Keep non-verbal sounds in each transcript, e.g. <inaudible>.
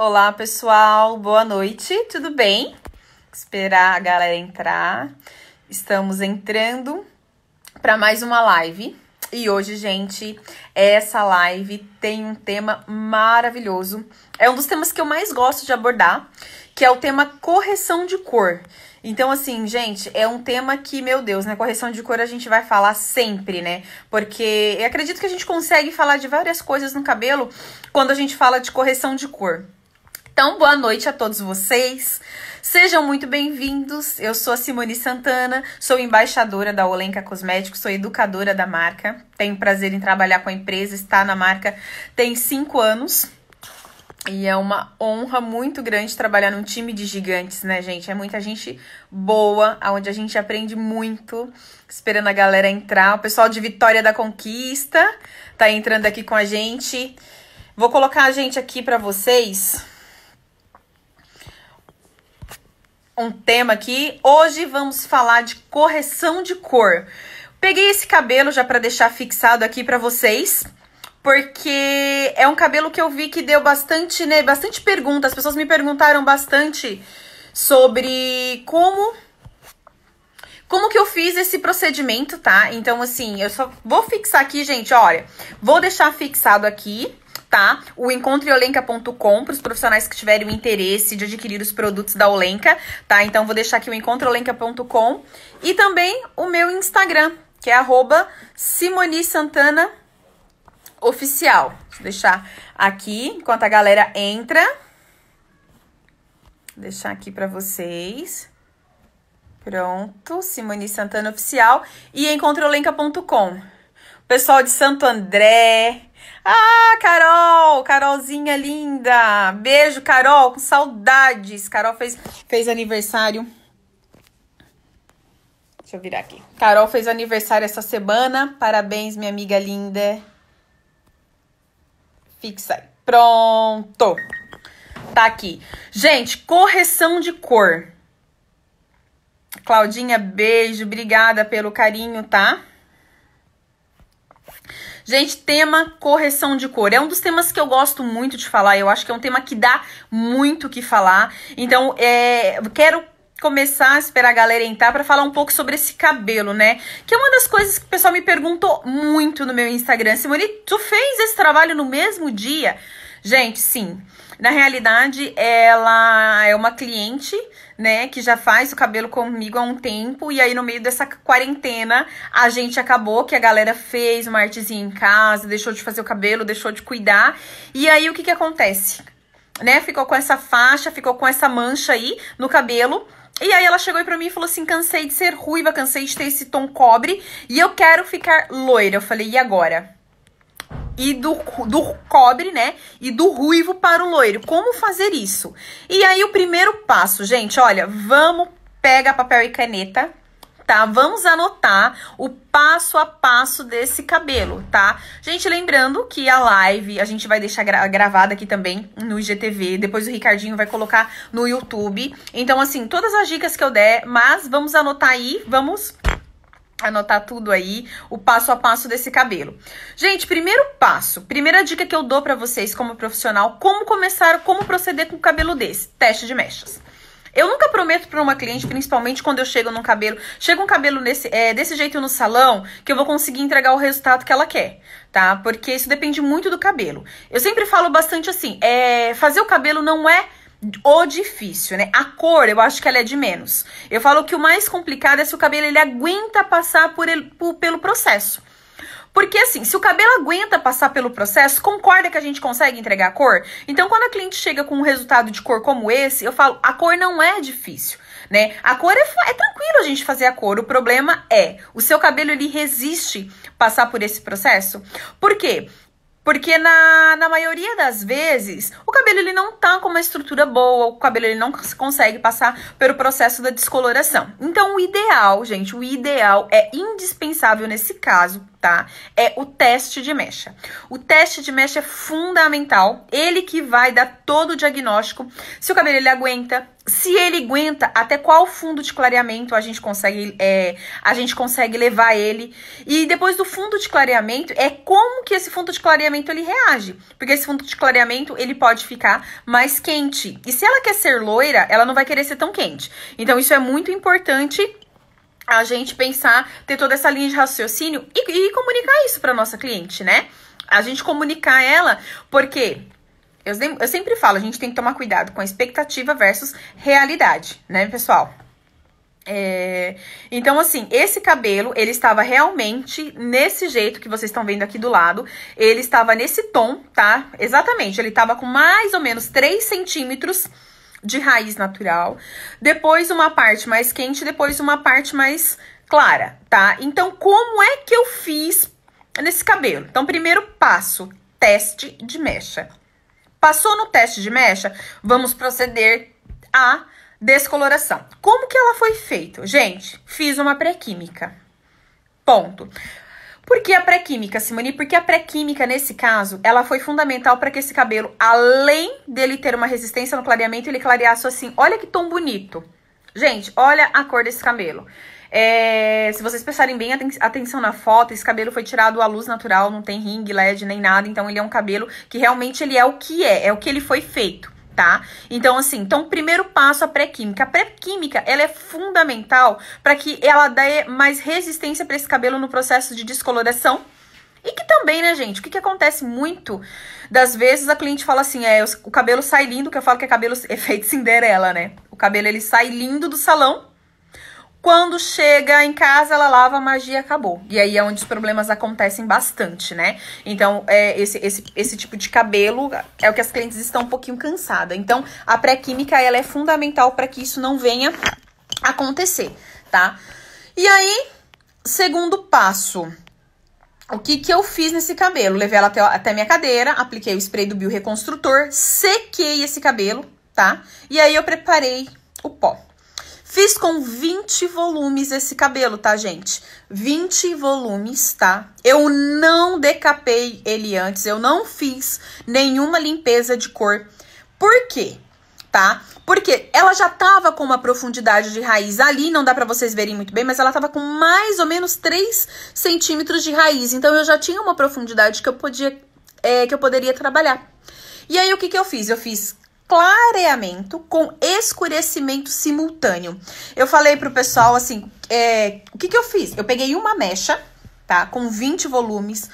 Olá, pessoal, boa noite, tudo bem? Esperar a galera entrar. Estamos entrando para mais uma live. E hoje, gente, essa live tem um tema maravilhoso. É um dos temas que eu mais gosto de abordar, que é o tema correção de cor. Então, assim, gente, é um tema que, meu Deus, né? Correção de cor a gente vai falar sempre, né? Porque eu acredito que a gente consegue falar de várias coisas no cabelo quando a gente fala de correção de cor. Então, boa noite a todos vocês. Sejam muito bem-vindos. Eu sou a Simone Santana, sou embaixadora da Olenka Cosméticos, sou educadora da marca. Tenho prazer em trabalhar com a empresa, está na marca tem cinco anos. E é uma honra muito grande trabalhar num time de gigantes, né, gente? É muita gente boa, onde a gente aprende muito, esperando a galera entrar. O pessoal de Vitória da Conquista tá entrando aqui com a gente. Vou colocar a gente aqui para vocês um tema aqui. Hoje vamos falar de correção de cor. Peguei esse cabelo já para deixar fixado aqui para vocês, porque é um cabelo que eu vi que deu bastante, né, bastante pergunta. As pessoas me perguntaram bastante sobre como como que eu fiz esse procedimento, tá? Então assim, eu só vou fixar aqui, gente, olha. Vou deixar fixado aqui tá? O encontroiolenca.com para os profissionais que tiverem o interesse de adquirir os produtos da Olenca, tá? Então vou deixar aqui o encontrolenca.com e também o meu Instagram, que é Simoni Santana Oficial. deixar aqui enquanto a galera entra. Vou deixar aqui para vocês. Pronto, Simone Santana Oficial e encontrolenca.com. Pessoal de Santo André, ah, Carol! Carolzinha linda! Beijo, Carol! Com saudades! Carol fez, fez aniversário. Deixa eu virar aqui. Carol fez aniversário essa semana. Parabéns, minha amiga linda. Fixa aí. Pronto! Tá aqui. Gente, correção de cor. Claudinha, beijo. Obrigada pelo carinho, tá? Gente, tema correção de cor. É um dos temas que eu gosto muito de falar. Eu acho que é um tema que dá muito o que falar. Então, é, quero começar a esperar a galera entrar para falar um pouco sobre esse cabelo, né? Que é uma das coisas que o pessoal me perguntou muito no meu Instagram. Simone, tu fez esse trabalho no mesmo dia? Gente, sim. Na realidade, ela é uma cliente né, que já faz o cabelo comigo há um tempo. E aí, no meio dessa quarentena, a gente acabou que a galera fez uma artezinha em casa, deixou de fazer o cabelo, deixou de cuidar. E aí, o que que acontece? Né, ficou com essa faixa, ficou com essa mancha aí no cabelo. E aí ela chegou aí pra mim e falou assim: cansei de ser ruiva, cansei de ter esse tom cobre e eu quero ficar loira. Eu falei, e agora? e do, do cobre, né? E do ruivo para o loiro. Como fazer isso? E aí, o primeiro passo, gente, olha, vamos, pega papel e caneta, tá? Vamos anotar o passo a passo desse cabelo, tá? Gente, lembrando que a live a gente vai deixar gra gravada aqui também no IGTV, depois o Ricardinho vai colocar no YouTube. Então, assim, todas as dicas que eu der, mas vamos anotar aí, vamos anotar tudo aí, o passo a passo desse cabelo. Gente, primeiro passo, primeira dica que eu dou para vocês como profissional, como começar, como proceder com o cabelo desse, teste de mechas. Eu nunca prometo para uma cliente, principalmente quando eu chego num cabelo, chega um cabelo nesse, é, desse jeito no salão, que eu vou conseguir entregar o resultado que ela quer, tá? Porque isso depende muito do cabelo. Eu sempre falo bastante assim, é, fazer o cabelo não é o difícil, né? A cor, eu acho que ela é de menos. Eu falo que o mais complicado é se o cabelo ele aguenta passar por ele, por, pelo processo. Porque assim, se o cabelo aguenta passar pelo processo, concorda que a gente consegue entregar a cor? Então, quando a cliente chega com um resultado de cor como esse, eu falo, a cor não é difícil, né? A cor é, é tranquilo a gente fazer a cor. O problema é, o seu cabelo ele resiste passar por esse processo? Por quê? Porque na, na maioria das vezes, o cabelo ele não tá com uma estrutura boa, o cabelo ele não consegue passar pelo processo da descoloração. Então, o ideal, gente, o ideal é indispensável nesse caso tá? É o teste de mecha. O teste de mecha é fundamental, ele que vai dar todo o diagnóstico, se o cabelo ele aguenta, se ele aguenta, até qual fundo de clareamento a gente consegue é, a gente consegue levar ele. E depois do fundo de clareamento, é como que esse fundo de clareamento ele reage. Porque esse fundo de clareamento, ele pode ficar mais quente. E se ela quer ser loira, ela não vai querer ser tão quente. Então, isso é muito importante a gente pensar, ter toda essa linha de raciocínio e, e comunicar isso para nossa cliente, né? A gente comunicar ela, porque eu, eu sempre falo, a gente tem que tomar cuidado com a expectativa versus realidade, né, pessoal? É, então, assim, esse cabelo, ele estava realmente nesse jeito que vocês estão vendo aqui do lado. Ele estava nesse tom, tá? Exatamente, ele estava com mais ou menos 3 centímetros de raiz natural, depois uma parte mais quente, depois uma parte mais clara, tá? Então, como é que eu fiz nesse cabelo? Então, primeiro passo, teste de mecha. Passou no teste de mecha, vamos proceder à descoloração. Como que ela foi feita? Gente, fiz uma pré-química. Ponto. Por que a pré-química, Simone? Porque a pré-química, nesse caso, ela foi fundamental para que esse cabelo, além dele ter uma resistência no clareamento, ele clareasse assim. Olha que tom bonito. Gente, olha a cor desse cabelo. É, se vocês prestarem bem atenção na foto, esse cabelo foi tirado à luz natural, não tem ring, LED, nem nada. Então, ele é um cabelo que realmente ele é o que é, é o que ele foi feito tá? Então, assim, então primeiro passo a pré-química. A pré-química, ela é fundamental para que ela dê mais resistência para esse cabelo no processo de descoloração. E que também, né, gente, o que, que acontece muito das vezes a cliente fala assim, é, o cabelo sai lindo, que eu falo que é cabelo <laughs> efeito Cinderela, né? O cabelo ele sai lindo do salão, quando chega em casa, ela lava a magia acabou. E aí é onde os problemas acontecem bastante, né? Então, é, esse, esse, esse tipo de cabelo é o que as clientes estão um pouquinho cansadas. Então, a pré-química ela é fundamental para que isso não venha acontecer, tá? E aí, segundo passo. O que, que eu fiz nesse cabelo? Levei ela até, até minha cadeira, apliquei o spray do Bio Reconstrutor, sequei esse cabelo, tá? E aí eu preparei o pó. Fiz com 20 volumes esse cabelo, tá, gente? 20 volumes, tá? Eu não decapei ele antes, eu não fiz nenhuma limpeza de cor. Por quê? tá? Porque ela já tava com uma profundidade de raiz ali, não dá para vocês verem muito bem, mas ela tava com mais ou menos 3 centímetros de raiz. Então eu já tinha uma profundidade que eu podia é, que eu poderia trabalhar. E aí o que que eu fiz? Eu fiz clareamento com escurecimento simultâneo. Eu falei pro pessoal assim, é, o que que eu fiz? Eu peguei uma mecha, tá? Com 20 volumes,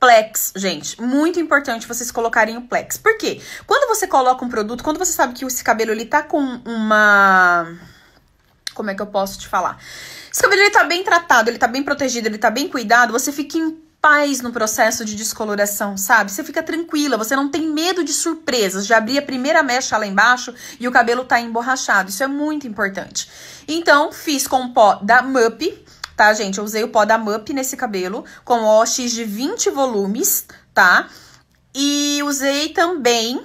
Plex, gente, muito importante vocês colocarem o Plex. Por quê? Quando você coloca um produto, quando você sabe que esse cabelo ele tá com uma como é que eu posso te falar? Esse cabelo ele tá bem tratado, ele tá bem protegido, ele tá bem cuidado, você fica em paz no processo de descoloração, sabe? Você fica tranquila, você não tem medo de surpresas, de abrir a primeira mecha lá embaixo e o cabelo tá emborrachado. Isso é muito importante. Então, fiz com o pó da MUP, tá, gente? Eu usei o pó da MUP nesse cabelo, com o OX de 20 volumes, tá? E usei também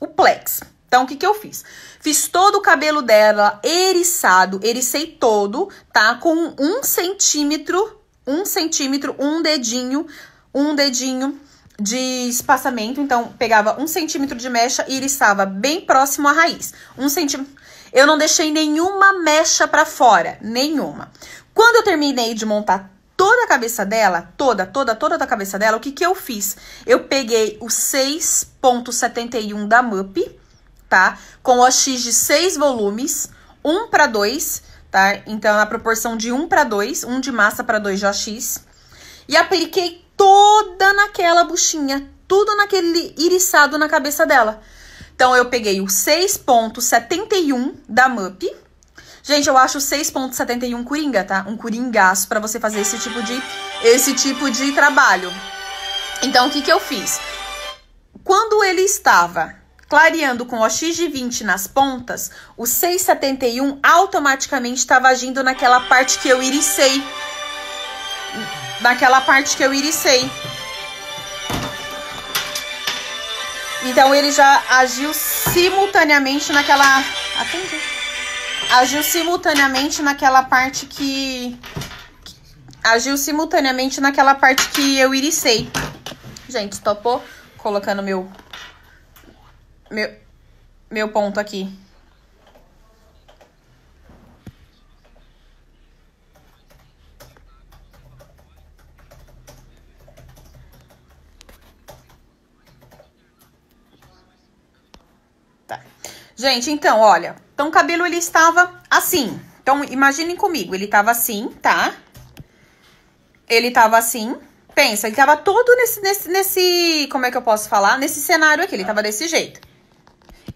o Plex. Então, o que, que eu fiz? Fiz todo o cabelo dela eriçado, ericei todo, tá? Com um centímetro um centímetro, um dedinho, um dedinho de espaçamento. Então, pegava um centímetro de mecha e iriçava bem próximo à raiz. Um centímetro. Eu não deixei nenhuma mecha para fora, nenhuma. Quando eu terminei de montar toda a cabeça dela, toda, toda, toda a cabeça dela, o que que eu fiz? Eu peguei o 6.71 da MUP, tá? Com o X de 6 volumes, 1 para 2, tá? Então, é a proporção de 1 para 2, 1 de massa para 2 de E apliquei toda naquela buchinha, tudo naquele iriçado na cabeça dela. Então, eu peguei o 6.71 da MUP. Gente, eu acho 6.71 coringa, tá? Um coringaço para você fazer esse tipo de esse tipo de trabalho. Então, o que que eu fiz? Quando ele estava Clareando com o de 20 nas pontas, o 671 automaticamente estava agindo naquela parte que eu iricei. Naquela parte que eu iricei. Então ele já agiu simultaneamente naquela. Atendi. Agiu simultaneamente naquela parte que. Agiu simultaneamente naquela parte que eu iricei. Gente, topou colocando meu meu, meu ponto aqui. Tá. Gente, então, olha. Então, o cabelo, ele estava assim. Então, imaginem comigo. Ele estava assim, tá? Ele estava assim. Pensa, ele estava todo nesse, nesse, nesse... Como é que eu posso falar? Nesse cenário aqui. Ele estava desse jeito.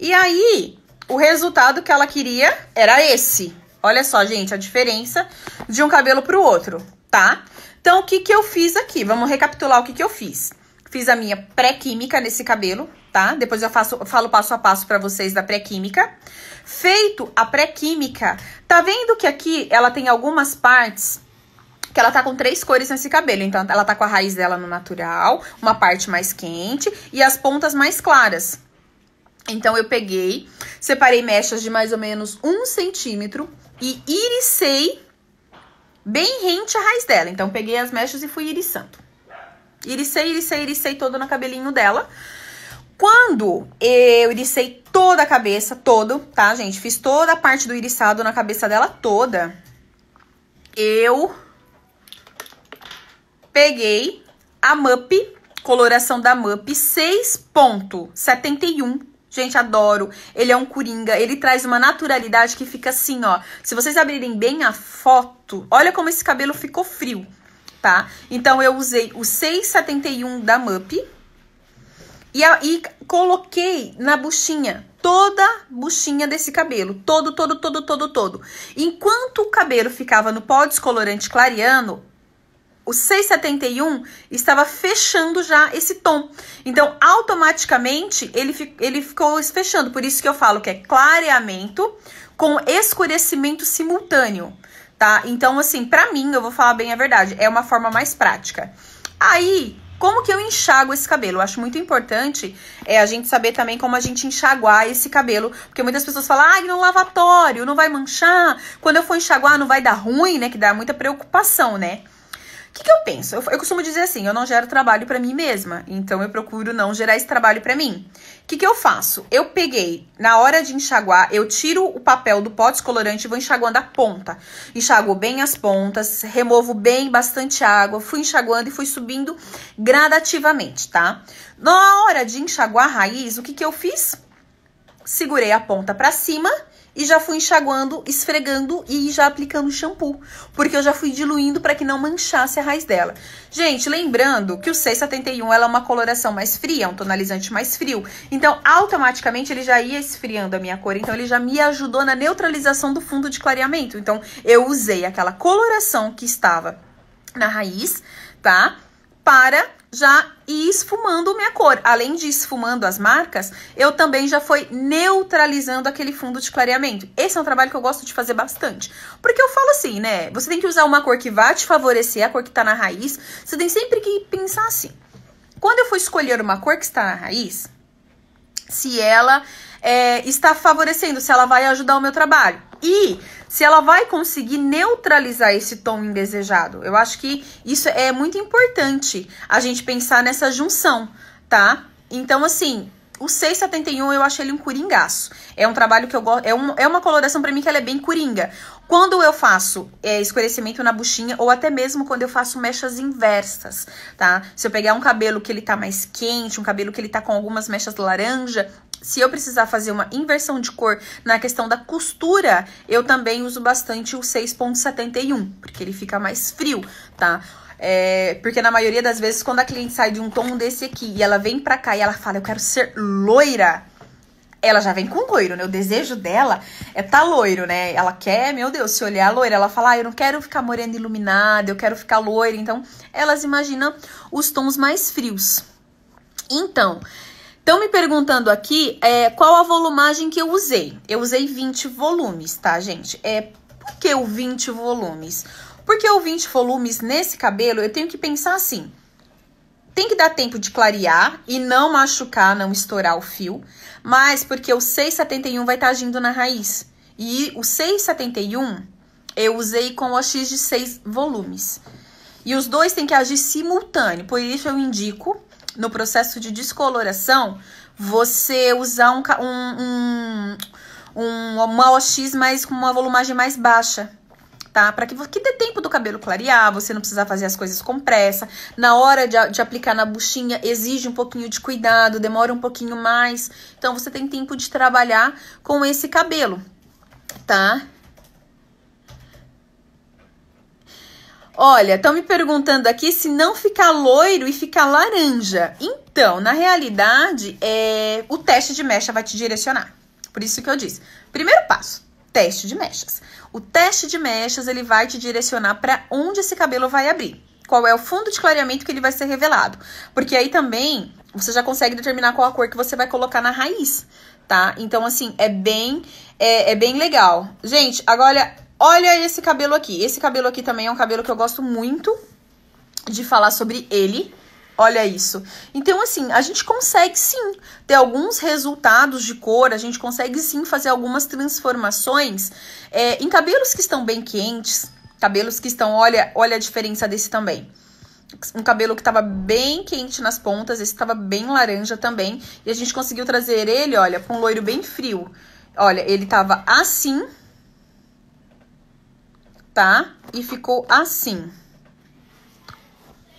E aí, o resultado que ela queria era esse. Olha só, gente, a diferença de um cabelo para o outro, tá? Então, o que, que eu fiz aqui? Vamos recapitular o que, que eu fiz. Fiz a minha pré-química nesse cabelo, tá? Depois eu faço, falo passo a passo para vocês da pré-química. Feito a pré-química, tá vendo que aqui ela tem algumas partes que ela tá com três cores nesse cabelo. Então, ela tá com a raiz dela no natural, uma parte mais quente e as pontas mais claras, então eu peguei, separei mechas de mais ou menos um centímetro e iricei bem rente a raiz dela. Então peguei as mechas e fui iriçando. Iricei, iricei, iricei todo no cabelinho dela. Quando eu iricei toda a cabeça, todo, tá, gente? Fiz toda a parte do iriçado na cabeça dela toda. Eu peguei a MUP, coloração da MUP 6.71 Gente, adoro. Ele é um coringa. Ele traz uma naturalidade que fica assim, ó. Se vocês abrirem bem a foto, olha como esse cabelo ficou frio, tá? Então, eu usei o 671 da MUP. E, e coloquei na buchinha, toda a buchinha desse cabelo. Todo, todo, todo, todo, todo. Enquanto o cabelo ficava no pó descolorante clareano, o 671 estava fechando já esse tom. Então, automaticamente, ele, ele ficou fechando. Por isso que eu falo que é clareamento com escurecimento simultâneo, tá? Então, assim, pra mim, eu vou falar bem a verdade, é uma forma mais prática. Aí, como que eu enxago esse cabelo? Eu acho muito importante é, a gente saber também como a gente enxaguar esse cabelo, porque muitas pessoas falam, ah, no lavatório, não vai manchar, quando eu for enxaguar não vai dar ruim, né? Que dá muita preocupação, né? O que, que eu penso? Eu, eu, costumo dizer assim: eu não gero trabalho para mim mesma, então eu procuro não gerar esse trabalho para mim. O que, que eu faço? Eu peguei, na hora de enxaguar, eu tiro o papel do pote descolorante e vou enxaguando a ponta. Enxago bem as pontas, removo bem bastante água, fui enxaguando e fui subindo gradativamente, tá? Na hora de enxaguar a raiz, o que, que eu fiz? Segurei a ponta para cima e já fui enxaguando, esfregando e já aplicando shampoo, porque eu já fui diluindo para que não manchasse a raiz dela. Gente, lembrando que o 671 ela é uma coloração mais fria, é um tonalizante mais frio, então automaticamente ele já ia esfriando a minha cor, então ele já me ajudou na neutralização do fundo de clareamento. Então eu usei aquela coloração que estava na raiz, tá? Para já e esfumando minha cor. Além de esfumando as marcas, eu também já fui neutralizando aquele fundo de clareamento. Esse é um trabalho que eu gosto de fazer bastante. Porque eu falo assim, né? Você tem que usar uma cor que vá te favorecer, a cor que tá na raiz. Você tem sempre que pensar assim. Quando eu for escolher uma cor que está na raiz, se ela é, está favorecendo, se ela vai ajudar o meu trabalho. E se ela vai conseguir neutralizar esse tom indesejado. Eu acho que isso é muito importante a gente pensar nessa junção, tá? Então, assim, o 671 eu achei ele um coringaço. É um trabalho que eu gosto. É, um, é uma coloração para mim que ela é bem coringa. Quando eu faço é, escurecimento na buchinha, ou até mesmo quando eu faço mechas inversas, tá? Se eu pegar um cabelo que ele tá mais quente, um cabelo que ele tá com algumas mechas laranja, se eu precisar fazer uma inversão de cor na questão da costura, eu também uso bastante o 6.71, porque ele fica mais frio, tá? É, porque na maioria das vezes, quando a cliente sai de um tom desse aqui e ela vem pra cá e ela fala, eu quero ser loira, ela já vem com loiro, né? O desejo dela é tá loiro, né? Ela quer, meu Deus, se olhar loira, ela fala, ah, eu não quero ficar morena iluminada, eu quero ficar loira. Então, elas imaginam os tons mais frios. Então, estão me perguntando aqui é, qual a volumagem que eu usei. Eu usei 20 volumes, tá, gente? É, por que o 20 volumes? Porque eu 20 volumes nesse cabelo, eu tenho que pensar assim. Tem que dar tempo de clarear e não machucar, não estourar o fio. Mas porque o 671 vai estar tá agindo na raiz. E o 671 eu usei com o X de 6 volumes. E os dois têm que agir simultâneo. Por isso eu indico, no processo de descoloração, você usar um, um, um, uma OX mais com uma volumagem mais baixa tá? Para que, que dê tempo do cabelo clarear, você não precisar fazer as coisas com pressa. Na hora de, de aplicar na buchinha, exige um pouquinho de cuidado, demora um pouquinho mais. Então, você tem tempo de trabalhar com esse cabelo, tá? Olha, estão me perguntando aqui se não ficar loiro e ficar laranja. Então, na realidade, é, o teste de mecha vai te direcionar. Por isso que eu disse. Primeiro passo, teste de mechas. O teste de mechas ele vai te direcionar para onde esse cabelo vai abrir. Qual é o fundo de clareamento que ele vai ser revelado? Porque aí também você já consegue determinar qual a cor que você vai colocar na raiz, tá? Então, assim, é bem, é, é bem legal. Gente, agora, olha esse cabelo aqui. Esse cabelo aqui também é um cabelo que eu gosto muito de falar sobre ele Olha isso. Então, assim, a gente consegue sim ter alguns resultados de cor, a gente consegue sim fazer algumas transformações é, em cabelos que estão bem quentes, cabelos que estão, olha, olha a diferença desse também. Um cabelo que estava bem quente nas pontas, esse estava bem laranja também. E a gente conseguiu trazer ele, olha, para um loiro bem frio. Olha, ele estava assim, tá? E ficou assim.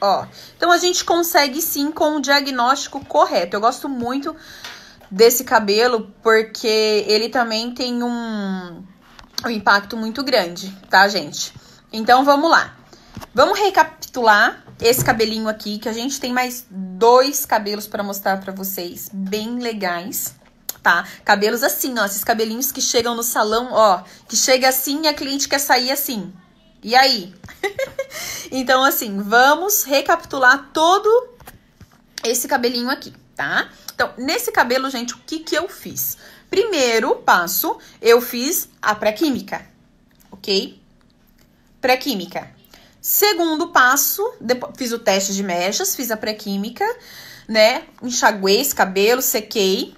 Ó, então a gente consegue sim com o diagnóstico correto. Eu gosto muito desse cabelo porque ele também tem um, um impacto muito grande, tá, gente? Então vamos lá. Vamos recapitular esse cabelinho aqui, que a gente tem mais dois cabelos para mostrar para vocês, bem legais, tá? Cabelos assim, ó, esses cabelinhos que chegam no salão, ó, que chega assim e a cliente quer sair assim, e aí? <laughs> então, assim, vamos recapitular todo esse cabelinho aqui, tá? Então, nesse cabelo, gente, o que, que eu fiz? Primeiro passo, eu fiz a pré-química, ok? Pré-química. Segundo passo, depois, fiz o teste de mechas, fiz a pré-química, né? Enxaguei esse cabelo, sequei.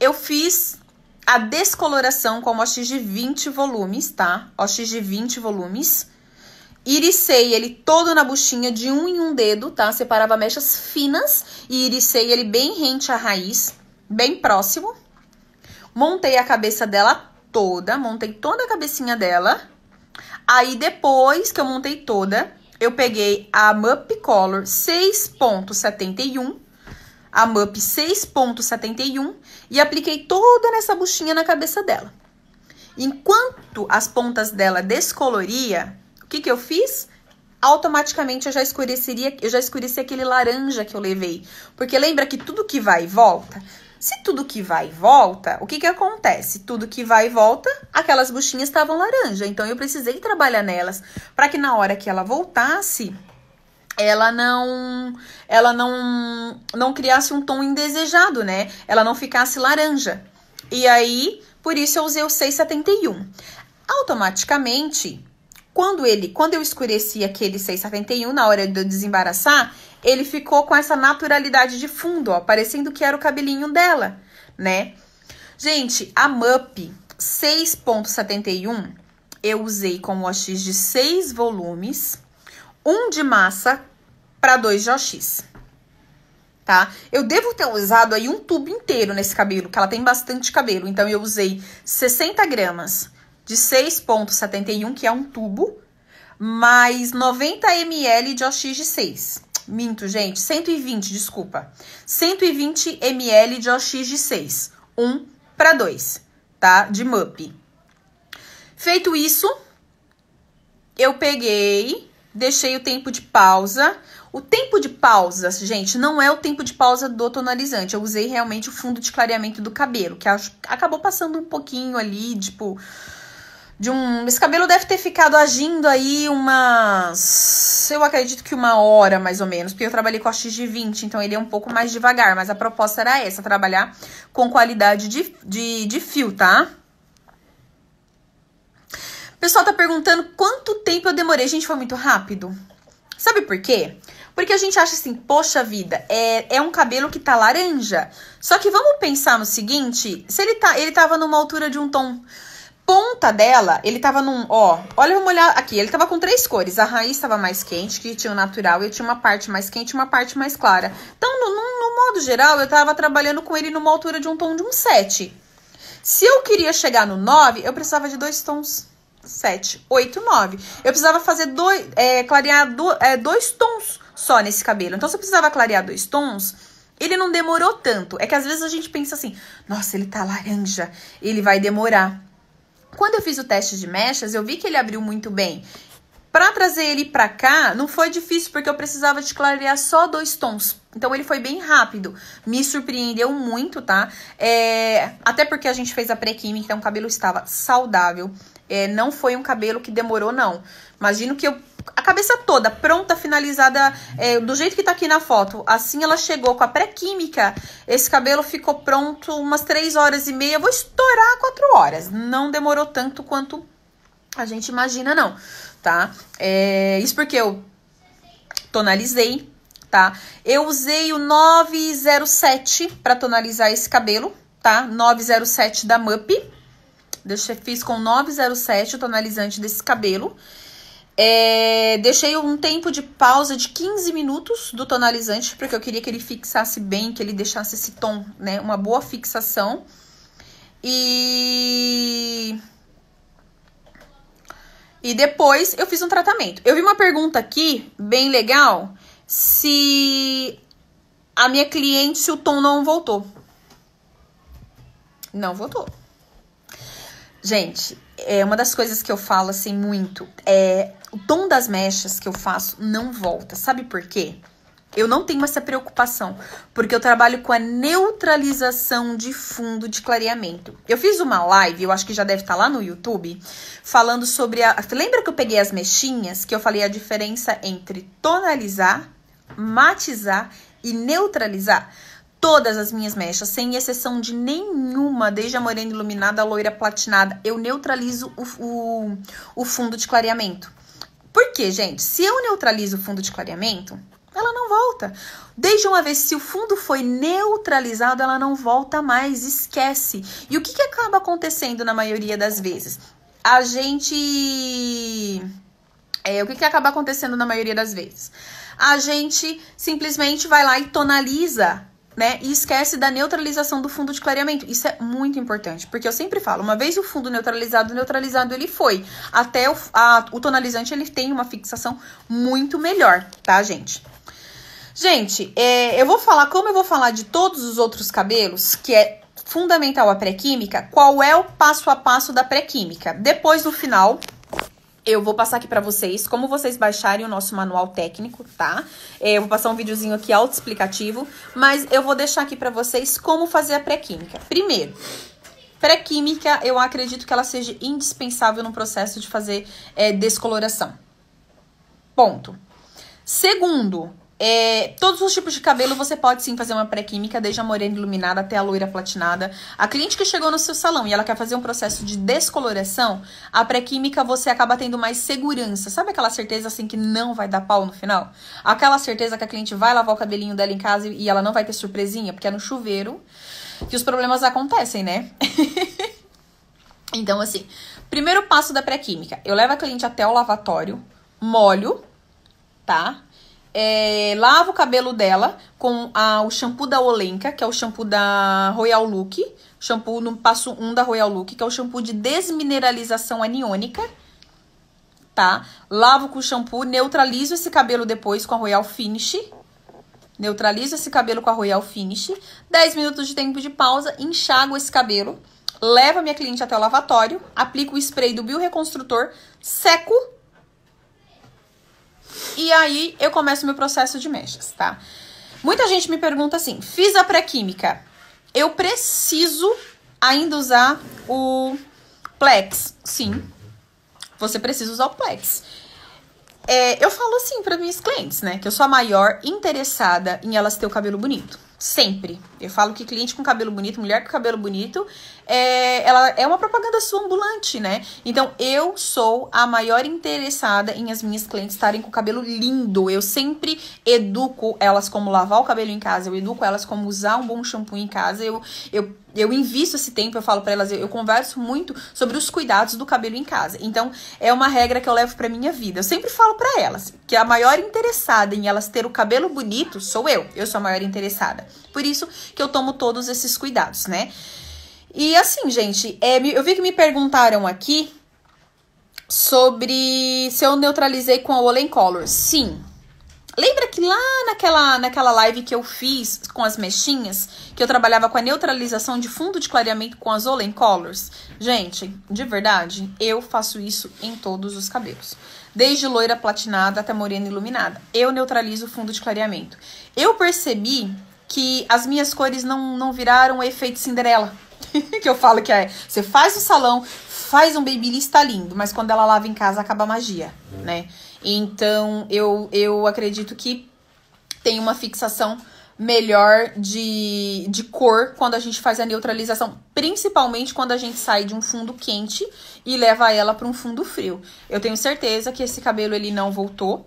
Eu fiz a descoloração com o OX de 20 volumes, tá? OX de 20 volumes. Irisei ele todo na buchinha de um em um dedo, tá? Separava mechas finas e irisei ele bem rente à raiz, bem próximo. Montei a cabeça dela toda, montei toda a cabecinha dela. Aí depois que eu montei toda, eu peguei a MUP Color 6.71, a MUP 6.71 e apliquei toda nessa buchinha na cabeça dela. Enquanto as pontas dela descoloria, o que, que eu fiz? Automaticamente eu já escureceria, eu já escureci aquele laranja que eu levei. Porque lembra que tudo que vai e volta, se tudo que vai e volta, o que, que acontece? Tudo que vai e volta, aquelas buchinhas estavam laranja. Então, eu precisei trabalhar nelas para que na hora que ela voltasse, ela não ela não não criasse um tom indesejado, né? Ela não ficasse laranja. E aí, por isso eu usei o 671. Automaticamente, quando ele, quando eu escureci aquele 671 na hora de eu desembaraçar, ele ficou com essa naturalidade de fundo, ó, parecendo que era o cabelinho dela, né? Gente, a MUP 6.71 eu usei como OX de 6 volumes, um de massa para dois de OX, tá? Eu devo ter usado aí um tubo inteiro nesse cabelo, que ela tem bastante cabelo. Então, eu usei 60 gramas de 6,71, que é um tubo, mais 90 ml de OX de 6. Minto, gente, 120, desculpa. 120 ml de OX de 6, 1 para 2, tá? De MUP. Feito isso, eu peguei, deixei o tempo de pausa. O tempo de pausa, gente, não é o tempo de pausa do tonalizante. Eu usei realmente o fundo de clareamento do cabelo, que acho, acabou passando um pouquinho ali, tipo, de um. Esse cabelo deve ter ficado agindo aí umas. Eu acredito que uma hora mais ou menos, porque eu trabalhei com a X de 20, então ele é um pouco mais devagar. Mas a proposta era essa: trabalhar com qualidade de, de, de fio, tá? O pessoal tá perguntando quanto tempo eu demorei. Gente, foi muito rápido. Sabe por quê? Porque a gente acha assim, poxa vida, é, é um cabelo que tá laranja. Só que vamos pensar no seguinte: se ele, tá, ele tava numa altura de um tom ponta dela, ele tava num, ó, olha, vamos olhar aqui, ele tava com três cores, a raiz estava mais quente, que tinha o natural, e tinha uma parte mais quente e uma parte mais clara. Então, no, no, no, modo geral, eu tava trabalhando com ele numa altura de um tom de um 7. Se eu queria chegar no 9, eu precisava de dois tons. 7, 8, 9. Eu precisava fazer dois, é, clarear do, é, dois tons só nesse cabelo. Então, se eu precisava clarear dois tons, ele não demorou tanto. É que às vezes a gente pensa assim, nossa, ele tá laranja, ele vai demorar. Quando eu fiz o teste de mechas, eu vi que ele abriu muito bem. Para trazer ele para cá, não foi difícil porque eu precisava de clarear só dois tons. Então ele foi bem rápido, me surpreendeu muito, tá? É, até porque a gente fez a pré-química, então o cabelo estava saudável. É, não foi um cabelo que demorou, não. Imagino que eu a cabeça toda pronta, finalizada é, do jeito que tá aqui na foto. Assim ela chegou com a pré-química. Esse cabelo ficou pronto umas 3 horas e meia. Vou estourar 4 horas. Não demorou tanto quanto a gente imagina, não, tá? É, isso porque eu tonalizei, tá? Eu usei o 907 para tonalizar esse cabelo, tá? 907 da MUP. Deixa, fiz com 907 o tonalizante desse cabelo. É, deixei um tempo de pausa de 15 minutos do tonalizante, porque eu queria que ele fixasse bem, que ele deixasse esse tom, né? Uma boa fixação. E. E depois eu fiz um tratamento. Eu vi uma pergunta aqui, bem legal, se a minha cliente, se o tom não voltou. Não voltou. Gente, é uma das coisas que eu falo assim muito é o tom das mechas que eu faço não volta. Sabe por quê? Eu não tenho essa preocupação, porque eu trabalho com a neutralização de fundo de clareamento. Eu fiz uma live, eu acho que já deve estar tá lá no YouTube, falando sobre a. Lembra que eu peguei as mechinhas que eu falei a diferença entre tonalizar, matizar e neutralizar? Todas as minhas mechas, sem exceção de nenhuma, desde a morena iluminada a loira platinada, eu neutralizo o, o, o fundo de clareamento. Porque, gente, se eu neutralizo o fundo de clareamento, ela não volta. Desde uma vez, se o fundo foi neutralizado, ela não volta mais, esquece. E o que, que acaba acontecendo na maioria das vezes? A gente. É, o que, que acaba acontecendo na maioria das vezes? A gente simplesmente vai lá e tonaliza né? E esquece da neutralização do fundo de clareamento. Isso é muito importante, porque eu sempre falo, uma vez o fundo neutralizado, neutralizado ele foi. Até o, a, o tonalizante, ele tem uma fixação muito melhor, tá, gente? Gente, é, eu vou falar, como eu vou falar de todos os outros cabelos, que é fundamental a pré-química, qual é o passo a passo da pré-química. Depois, do final, eu vou passar aqui para vocês como vocês baixarem o nosso manual técnico, tá? É, eu vou passar um videozinho aqui autoexplicativo, mas eu vou deixar aqui para vocês como fazer a pré-química. Primeiro, pré-química eu acredito que ela seja indispensável no processo de fazer é, descoloração. Ponto. Segundo, é, todos os tipos de cabelo você pode sim fazer uma pré-química, desde a morena iluminada até a loira platinada. A cliente que chegou no seu salão e ela quer fazer um processo de descoloração, a pré-química você acaba tendo mais segurança. Sabe aquela certeza assim que não vai dar pau no final? Aquela certeza que a cliente vai lavar o cabelinho dela em casa e ela não vai ter surpresinha, porque é no chuveiro que os problemas acontecem, né? <laughs> então, assim, primeiro passo da pré-química: eu levo a cliente até o lavatório, molho, tá? é, o cabelo dela com a, o shampoo da Olenka, que é o shampoo da Royal Look. Shampoo no passo 1 um da Royal Look, que é o shampoo de desmineralização aniônica. Tá? Lavo com o shampoo, neutralizo esse cabelo depois com a Royal Finish. Neutralizo esse cabelo com a Royal Finish. 10 minutos de tempo de pausa, enxago esse cabelo. Levo a minha cliente até o lavatório, aplico o spray do Bio Reconstrutor, seco e aí eu começo meu processo de mechas, tá? Muita gente me pergunta assim: fiz a pré-química, eu preciso ainda usar o Plex? Sim, você precisa usar o Plex. É, eu falo assim para minhas clientes, né? Que eu sou a maior interessada em elas ter o cabelo bonito. Sempre. Eu falo que cliente com cabelo bonito, mulher com cabelo bonito, é, ela é uma propaganda sua ambulante, né? Então eu sou a maior interessada em as minhas clientes estarem com o cabelo lindo. Eu sempre educo elas como lavar o cabelo em casa, eu educo elas como usar um bom shampoo em casa. Eu, eu eu invisto esse tempo, eu falo para elas, eu, eu, converso muito sobre os cuidados do cabelo em casa. Então, é uma regra que eu levo para minha vida. Eu sempre falo para elas que a maior interessada em elas ter o cabelo bonito sou eu. Eu sou a maior interessada. Por isso que eu tomo todos esses cuidados, né? E assim, gente, é, eu vi que me perguntaram aqui sobre se eu neutralizei com a Olen Color. Sim. Lembra que lá naquela, naquela live que eu fiz com as mexinhas, que eu trabalhava com a neutralização de fundo de clareamento com as Olen Colors? Gente, de verdade, eu faço isso em todos os cabelos. Desde loira platinada até morena iluminada. Eu neutralizo o fundo de clareamento. Eu percebi que as minhas cores não, não viraram efeito Cinderela <laughs> que eu falo que é, você faz o salão, faz um babyliss, tá lindo, mas quando ela lava em casa, acaba a magia, né? Então, eu, eu acredito que tem uma fixação melhor de, de cor quando a gente faz a neutralização, principalmente quando a gente sai de um fundo quente e leva ela para um fundo frio. Eu tenho certeza que esse cabelo ele não voltou,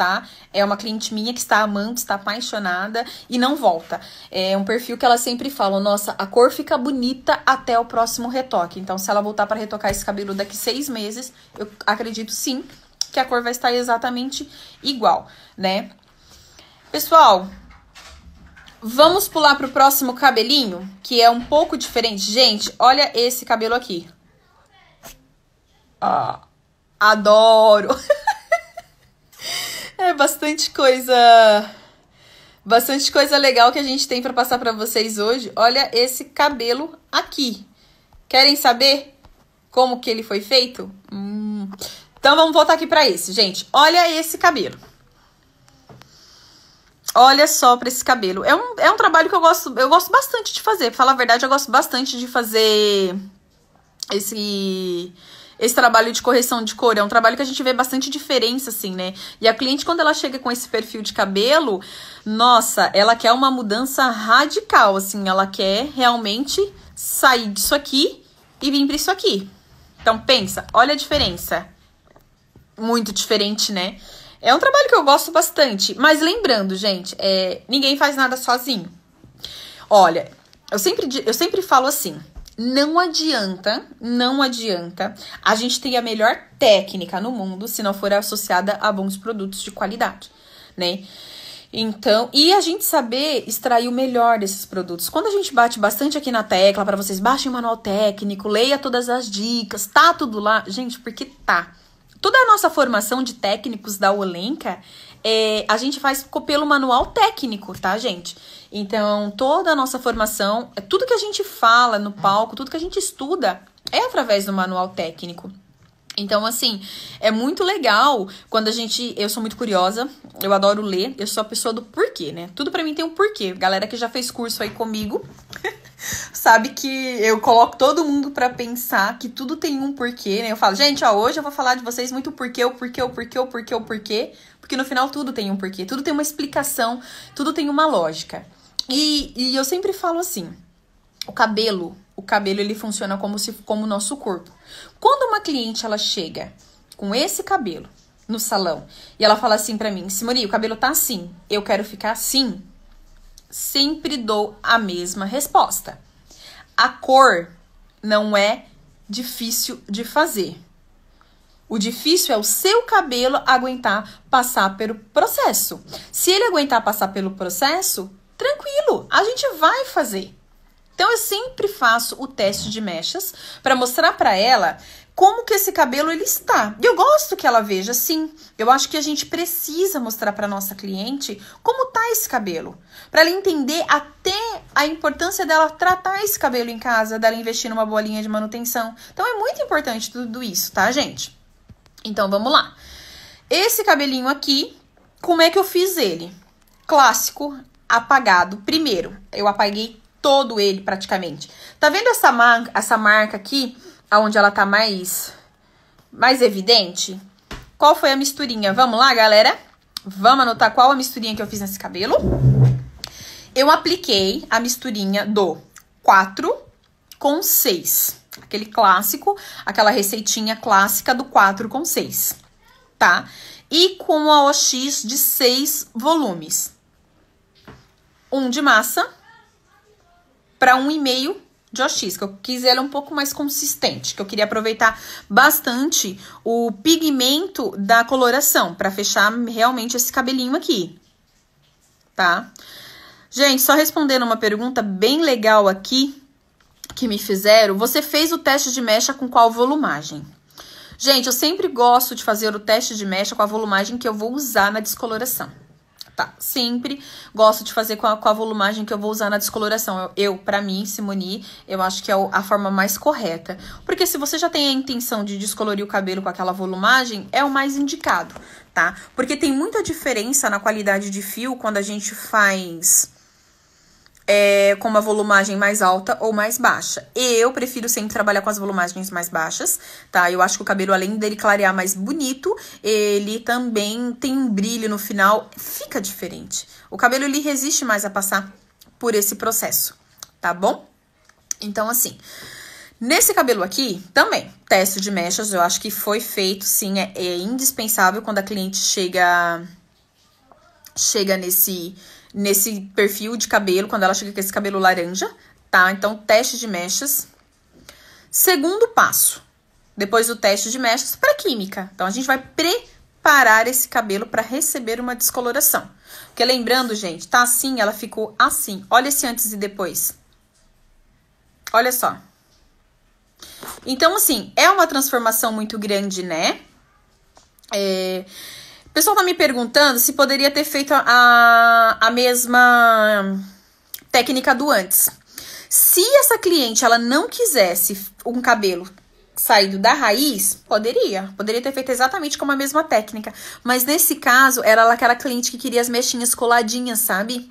tá? É uma cliente minha que está amando, está apaixonada e não volta. É um perfil que ela sempre fala: nossa, a cor fica bonita até o próximo retoque. Então, se ela voltar para retocar esse cabelo daqui seis meses, eu acredito sim que a cor vai estar exatamente igual, né? Pessoal, vamos pular para o próximo cabelinho, que é um pouco diferente. Gente, olha esse cabelo aqui. Ah, adoro! <laughs> é bastante coisa bastante coisa legal que a gente tem para passar para vocês hoje. Olha esse cabelo aqui. Querem saber como que ele foi feito? Hum. Então vamos voltar aqui para esse, gente. Olha esse cabelo. Olha só para esse cabelo. É um, é um trabalho que eu gosto, eu gosto bastante de fazer. Pra falar a verdade, eu gosto bastante de fazer esse esse trabalho de correção de cor. É um trabalho que a gente vê bastante diferença, assim, né? E a cliente, quando ela chega com esse perfil de cabelo, nossa, ela quer uma mudança radical, assim, ela quer realmente sair disso aqui e vir para isso aqui. Então pensa, olha a diferença. Muito diferente, né? É um trabalho que eu gosto bastante, mas lembrando, gente, é, ninguém faz nada sozinho. Olha, eu sempre, eu sempre falo assim: não adianta, não adianta a gente ter a melhor técnica no mundo se não for associada a bons produtos de qualidade, né? Então, e a gente saber extrair o melhor desses produtos. Quando a gente bate bastante aqui na tecla para vocês, baixem o manual técnico, leia todas as dicas, tá tudo lá. Gente, porque tá. Toda a nossa formação de técnicos da Olenka é, a gente faz pelo manual técnico, tá, gente? Então, toda a nossa formação, é, tudo que a gente fala no palco, tudo que a gente estuda é através do manual técnico. Então, assim, é muito legal quando a gente. Eu sou muito curiosa, eu adoro ler, eu sou a pessoa do porquê, né? Tudo para mim tem um porquê. Galera que já fez curso aí comigo <laughs> sabe que eu coloco todo mundo para pensar que tudo tem um porquê, né? Eu falo, gente, ó, hoje eu vou falar de vocês muito porquê, o porquê, o porquê, o porquê, o porquê. O porquê porque no final tudo tem um porquê, tudo tem uma explicação, tudo tem uma lógica. E, e eu sempre falo assim: o cabelo, o cabelo ele funciona como se como o nosso corpo. Quando uma cliente ela chega com esse cabelo no salão e ela fala assim para mim, Simone, o cabelo tá assim, eu quero ficar assim, sempre dou a mesma resposta. A cor não é difícil de fazer. O difícil é o seu cabelo aguentar passar pelo processo. Se ele aguentar passar pelo processo, tranquilo, a gente vai fazer. Então eu sempre faço o teste de mechas para mostrar para ela como que esse cabelo ele está. E eu gosto que ela veja, sim. Eu acho que a gente precisa mostrar para nossa cliente como tá esse cabelo, para ela entender até a importância dela tratar esse cabelo em casa, dela investir numa bolinha de manutenção. Então é muito importante tudo isso, tá, gente? Então vamos lá. Esse cabelinho aqui, como é que eu fiz ele? Clássico, apagado. Primeiro, eu apaguei todo ele praticamente. Tá vendo essa marca, essa marca aqui, aonde ela tá mais mais evidente? Qual foi a misturinha? Vamos lá, galera? Vamos anotar qual a misturinha que eu fiz nesse cabelo? Eu apliquei a misturinha do 4 com 6 aquele clássico, aquela receitinha clássica do 4 com 6, tá? E com a OX de 6 volumes. Um de massa para um e meio de OX, que eu quis ela um pouco mais consistente, que eu queria aproveitar bastante o pigmento da coloração para fechar realmente esse cabelinho aqui, tá? Gente, só respondendo uma pergunta bem legal aqui que me fizeram, você fez o teste de mecha com qual volumagem? Gente, eu sempre gosto de fazer o teste de mecha com a volumagem que eu vou usar na descoloração. Tá, sempre gosto de fazer com a, com a volumagem que eu vou usar na descoloração. Eu, eu para mim, Simoni, eu acho que é a forma mais correta. Porque se você já tem a intenção de descolorir o cabelo com aquela volumagem, é o mais indicado, tá? Porque tem muita diferença na qualidade de fio quando a gente faz é, com uma volumagem mais alta ou mais baixa. Eu prefiro sempre trabalhar com as volumagens mais baixas, tá? Eu acho que o cabelo, além dele clarear mais bonito, ele também tem um brilho no final, fica diferente. O cabelo, ele resiste mais a passar por esse processo, tá bom? Então, assim... Nesse cabelo aqui, também, teste de mechas, eu acho que foi feito, sim, é, é indispensável quando a cliente chega chega nesse nesse perfil de cabelo, quando ela chega com esse cabelo laranja, tá? Então, teste de mechas. Segundo passo, depois do teste de mechas, para química. Então, a gente vai preparar esse cabelo para receber uma descoloração. Porque lembrando, gente, tá assim, ela ficou assim. Olha esse antes e depois. Olha só. Então, assim, é uma transformação muito grande, né? É, o pessoal tá me perguntando se poderia ter feito a, a mesma técnica do antes. Se essa cliente ela não quisesse um cabelo saído da raiz, poderia. Poderia ter feito exatamente com a mesma técnica. Mas nesse caso, era aquela cliente que queria as mexinhas coladinhas, sabe?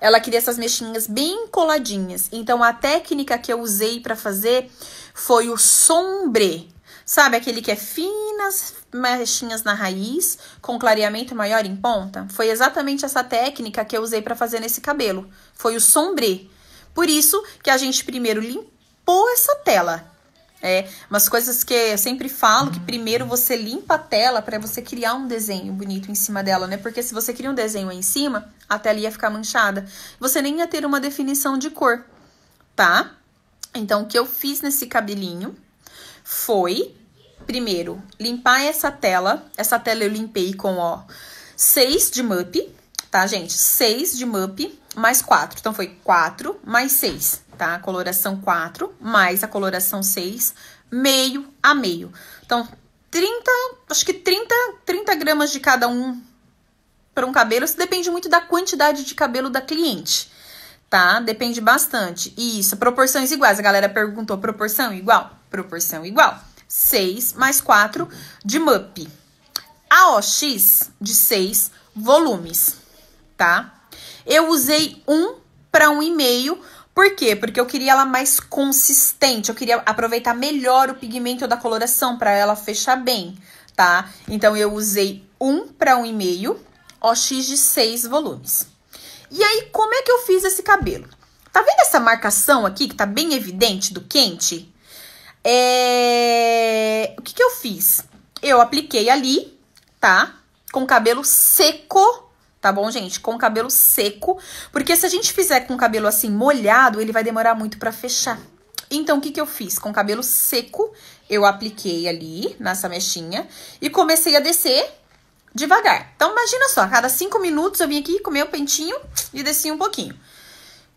Ela queria essas mexinhas bem coladinhas. Então, a técnica que eu usei para fazer foi o sombre. Sabe aquele que é finas mechinhas na raiz, com clareamento maior em ponta? Foi exatamente essa técnica que eu usei para fazer nesse cabelo. Foi o sombre Por isso que a gente primeiro limpou essa tela. É, umas coisas que eu sempre falo que primeiro você limpa a tela para você criar um desenho bonito em cima dela, né? Porque se você cria um desenho aí em cima, a tela ia ficar manchada. Você nem ia ter uma definição de cor, tá? Então, o que eu fiz nesse cabelinho foi, primeiro, limpar essa tela. Essa tela eu limpei com, ó, 6 de MUP, tá, gente? 6 de MUP mais 4. Então, foi 4 mais 6, tá? A coloração 4 mais a coloração 6, meio a meio. Então, 30, acho que 30, 30 gramas de cada um para um cabelo. Isso depende muito da quantidade de cabelo da cliente, tá? Depende bastante. Isso, proporções iguais. A galera perguntou, proporção igual? proporção igual. 6 mais 4 de MUP. AOX de 6 volumes, tá? Eu usei 1 para 1,5. Por quê? Porque eu queria ela mais consistente. Eu queria aproveitar melhor o pigmento da coloração para ela fechar bem, tá? Então, eu usei 1 para 1,5, OX de 6 volumes. E aí, como é que eu fiz esse cabelo? Tá vendo essa marcação aqui que tá bem evidente do quente? É... O que, que eu fiz? Eu apliquei ali, tá? Com cabelo seco tá bom, gente? Com cabelo seco, porque se a gente fizer com cabelo assim molhado, ele vai demorar muito para fechar. Então, o que que eu fiz? Com cabelo seco, eu apliquei ali nessa mechinha e comecei a descer devagar. Então, imagina só, a cada cinco minutos eu vim aqui com meu pentinho e descia um pouquinho.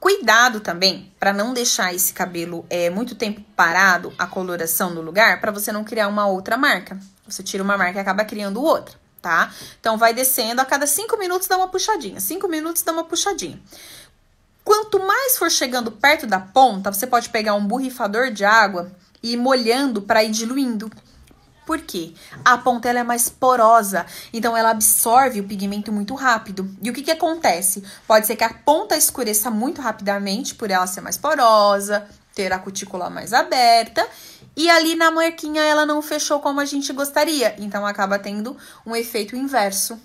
Cuidado também para não deixar esse cabelo é, muito tempo parado, a coloração no lugar, para você não criar uma outra marca. Você tira uma marca e acaba criando outra, tá? Então vai descendo, a cada cinco minutos dá uma puxadinha, cinco minutos dá uma puxadinha. Quanto mais for chegando perto da ponta, você pode pegar um borrifador de água e ir molhando para ir diluindo. Por quê? A ponta ela é mais porosa, então ela absorve o pigmento muito rápido. E o que, que acontece? Pode ser que a ponta escureça muito rapidamente por ela ser mais porosa, ter a cutícula mais aberta e ali na marquinha ela não fechou como a gente gostaria, então acaba tendo um efeito inverso,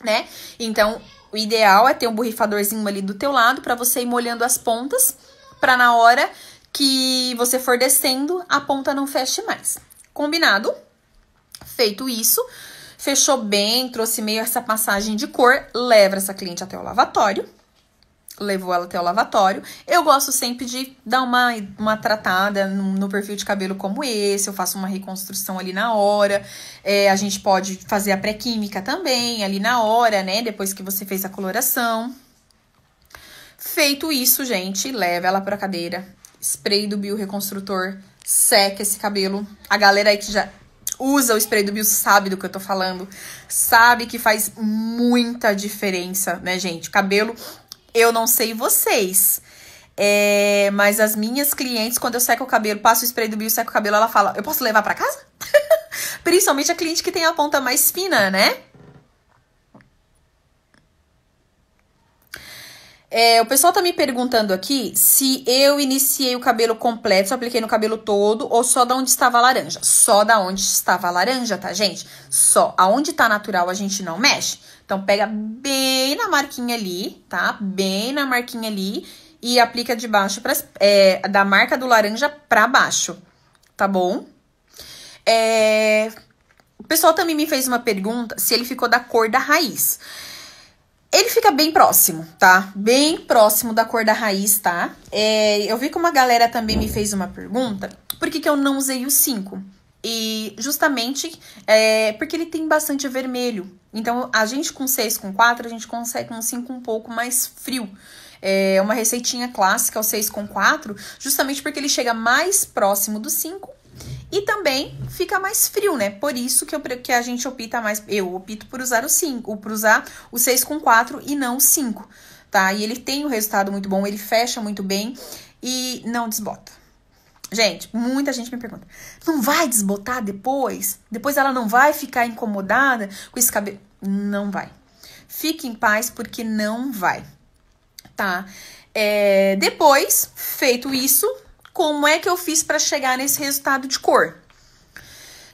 né? Então, o ideal é ter um borrifadorzinho ali do teu lado para você ir molhando as pontas, para na hora que você for descendo, a ponta não feche mais. Combinado? Feito isso, fechou bem, trouxe meio essa passagem de cor, leva essa cliente até o lavatório. Levou ela até o lavatório. Eu gosto sempre de dar uma, uma tratada no, no perfil de cabelo como esse. Eu faço uma reconstrução ali na hora. É, a gente pode fazer a pré-química também, ali na hora, né? Depois que você fez a coloração. Feito isso, gente, leva ela pra cadeira. Spray do Bio Reconstrutor, seca esse cabelo. A galera aí que já usa o spray do Bill sabe do que eu tô falando. Sabe que faz muita diferença, né, gente? Cabelo, eu não sei vocês. É, mas as minhas clientes, quando eu seco o cabelo, passo o spray do Bill, seco o cabelo, ela fala: Eu posso levar para casa? <laughs> Principalmente a cliente que tem a ponta mais fina, né? É, o pessoal tá me perguntando aqui se eu iniciei o cabelo completo, se apliquei no cabelo todo ou só da onde estava a laranja. Só da onde estava a laranja, tá, gente? Só. Aonde tá natural a gente não mexe. Então pega bem na marquinha ali, tá? Bem na marquinha ali e aplica de baixo para é, da marca do laranja para baixo, tá bom? É, o pessoal também me fez uma pergunta se ele ficou da cor da raiz. Ele fica bem próximo, tá? Bem próximo da cor da raiz, tá? É, eu vi que uma galera também me fez uma pergunta. Por que, que eu não usei o 5? E justamente é, porque ele tem bastante vermelho. Então, a gente com 6, com 4, a gente consegue um 5 um pouco mais frio. É uma receitinha clássica, o 6 com 4, justamente porque ele chega mais próximo do 5 e também fica mais frio, né? Por isso que, eu, que a gente opta mais. Eu opto por usar o 5, por usar o 6 com 4 e não o 5, tá? E ele tem um resultado muito bom, ele fecha muito bem e não desbota. Gente, muita gente me pergunta: não vai desbotar depois? Depois ela não vai ficar incomodada com esse cabelo? Não vai. Fique em paz porque não vai, tá? É, depois, feito isso, como é que eu fiz para chegar nesse resultado de cor.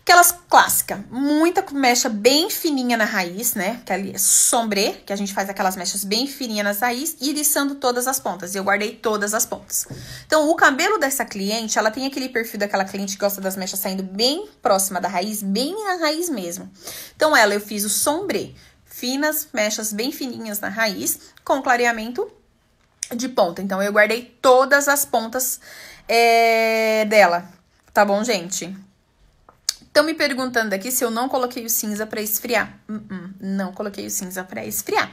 Aquelas clássica, muita mecha bem fininha na raiz, né? Que ali é sombre, que a gente faz aquelas mechas bem fininhas nas raízes e liçando todas as pontas. E eu guardei todas as pontas. Então, o cabelo dessa cliente, ela tem aquele perfil daquela cliente que gosta das mechas saindo bem próxima da raiz, bem na raiz mesmo. Então, ela eu fiz o sombre, finas, mechas bem fininhas na raiz, com clareamento de ponta. Então, eu guardei todas as pontas é, dela, tá bom, gente? Estão me perguntando aqui se eu não coloquei o cinza para esfriar. Uh -uh, não coloquei o cinza para esfriar.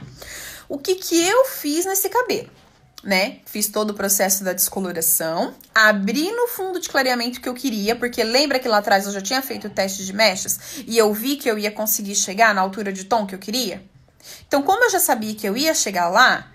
O que que eu fiz nesse cabelo? Né? Fiz todo o processo da descoloração, abri no fundo de clareamento que eu queria, porque lembra que lá atrás eu já tinha feito o teste de mechas e eu vi que eu ia conseguir chegar na altura de tom que eu queria? Então, como eu já sabia que eu ia chegar lá,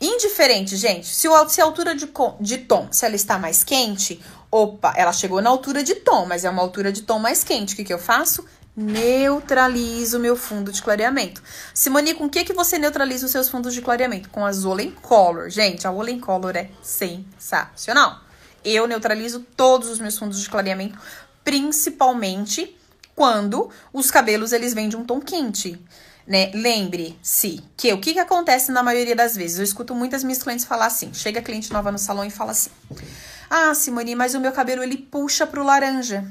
indiferente, gente. Se, o, se a altura de, de tom, se ela está mais quente, opa, ela chegou na altura de tom, mas é uma altura de tom mais quente. O que, que eu faço? Neutralizo meu fundo de clareamento. Simone, com o que, que você neutraliza os seus fundos de clareamento? Com a em Color. Gente, a Olen Color é sensacional. Eu neutralizo todos os meus fundos de clareamento, principalmente quando os cabelos eles vêm de um tom quente né? Lembre-se que o que, que acontece na maioria das vezes? Eu escuto muitas minhas clientes falar assim: chega cliente nova no salão e fala assim: Ah, Simone, mas o meu cabelo ele puxa pro laranja.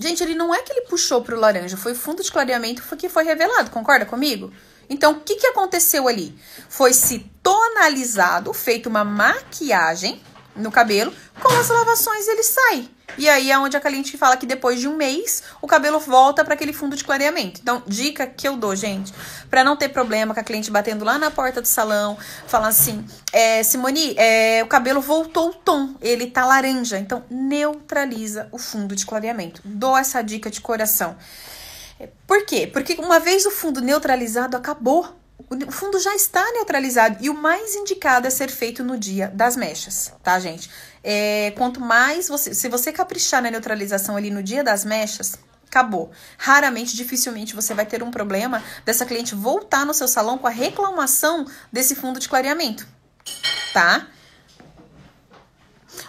Gente, ele não é que ele puxou pro laranja, foi o fundo de clareamento que foi revelado, concorda comigo? Então, o que, que aconteceu ali? Foi se tonalizado, feito uma maquiagem no cabelo, com as lavações ele sai. E aí é onde a cliente fala que depois de um mês o cabelo volta para aquele fundo de clareamento. Então, dica que eu dou, gente, para não ter problema com a cliente batendo lá na porta do salão, falar assim: é, Simone, é, o cabelo voltou o tom, ele tá laranja. Então, neutraliza o fundo de clareamento. Dou essa dica de coração. Por quê? Porque uma vez o fundo neutralizado acabou o fundo já está neutralizado e o mais indicado é ser feito no dia das mechas, tá, gente? É, quanto mais você, se você caprichar na neutralização ali no dia das mechas, acabou. Raramente, dificilmente você vai ter um problema dessa cliente voltar no seu salão com a reclamação desse fundo de clareamento, tá?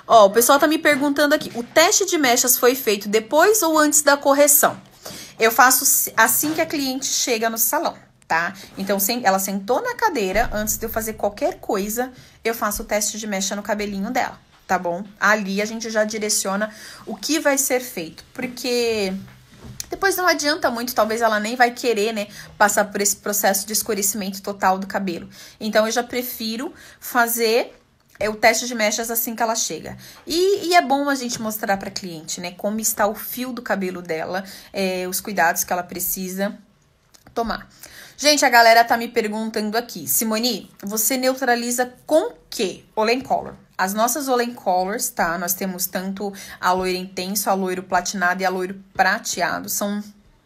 Ó, o pessoal tá me perguntando aqui, o teste de mechas foi feito depois ou antes da correção? Eu faço assim que a cliente chega no salão tá? Então, sem, ela sentou na cadeira, antes de eu fazer qualquer coisa, eu faço o teste de mecha no cabelinho dela, tá bom? Ali a gente já direciona o que vai ser feito, porque depois não adianta muito, talvez ela nem vai querer, né, passar por esse processo de escurecimento total do cabelo. Então, eu já prefiro fazer é o teste de mechas assim que ela chega. E, e é bom a gente mostrar para cliente, né, como está o fio do cabelo dela, é, os cuidados que ela precisa tomar. Gente, a galera tá me perguntando aqui. Simone, você neutraliza com que Olen Color? As nossas Olen Colors, tá? Nós temos tanto a loira intenso, a loiro platinado e a loiro prateado. São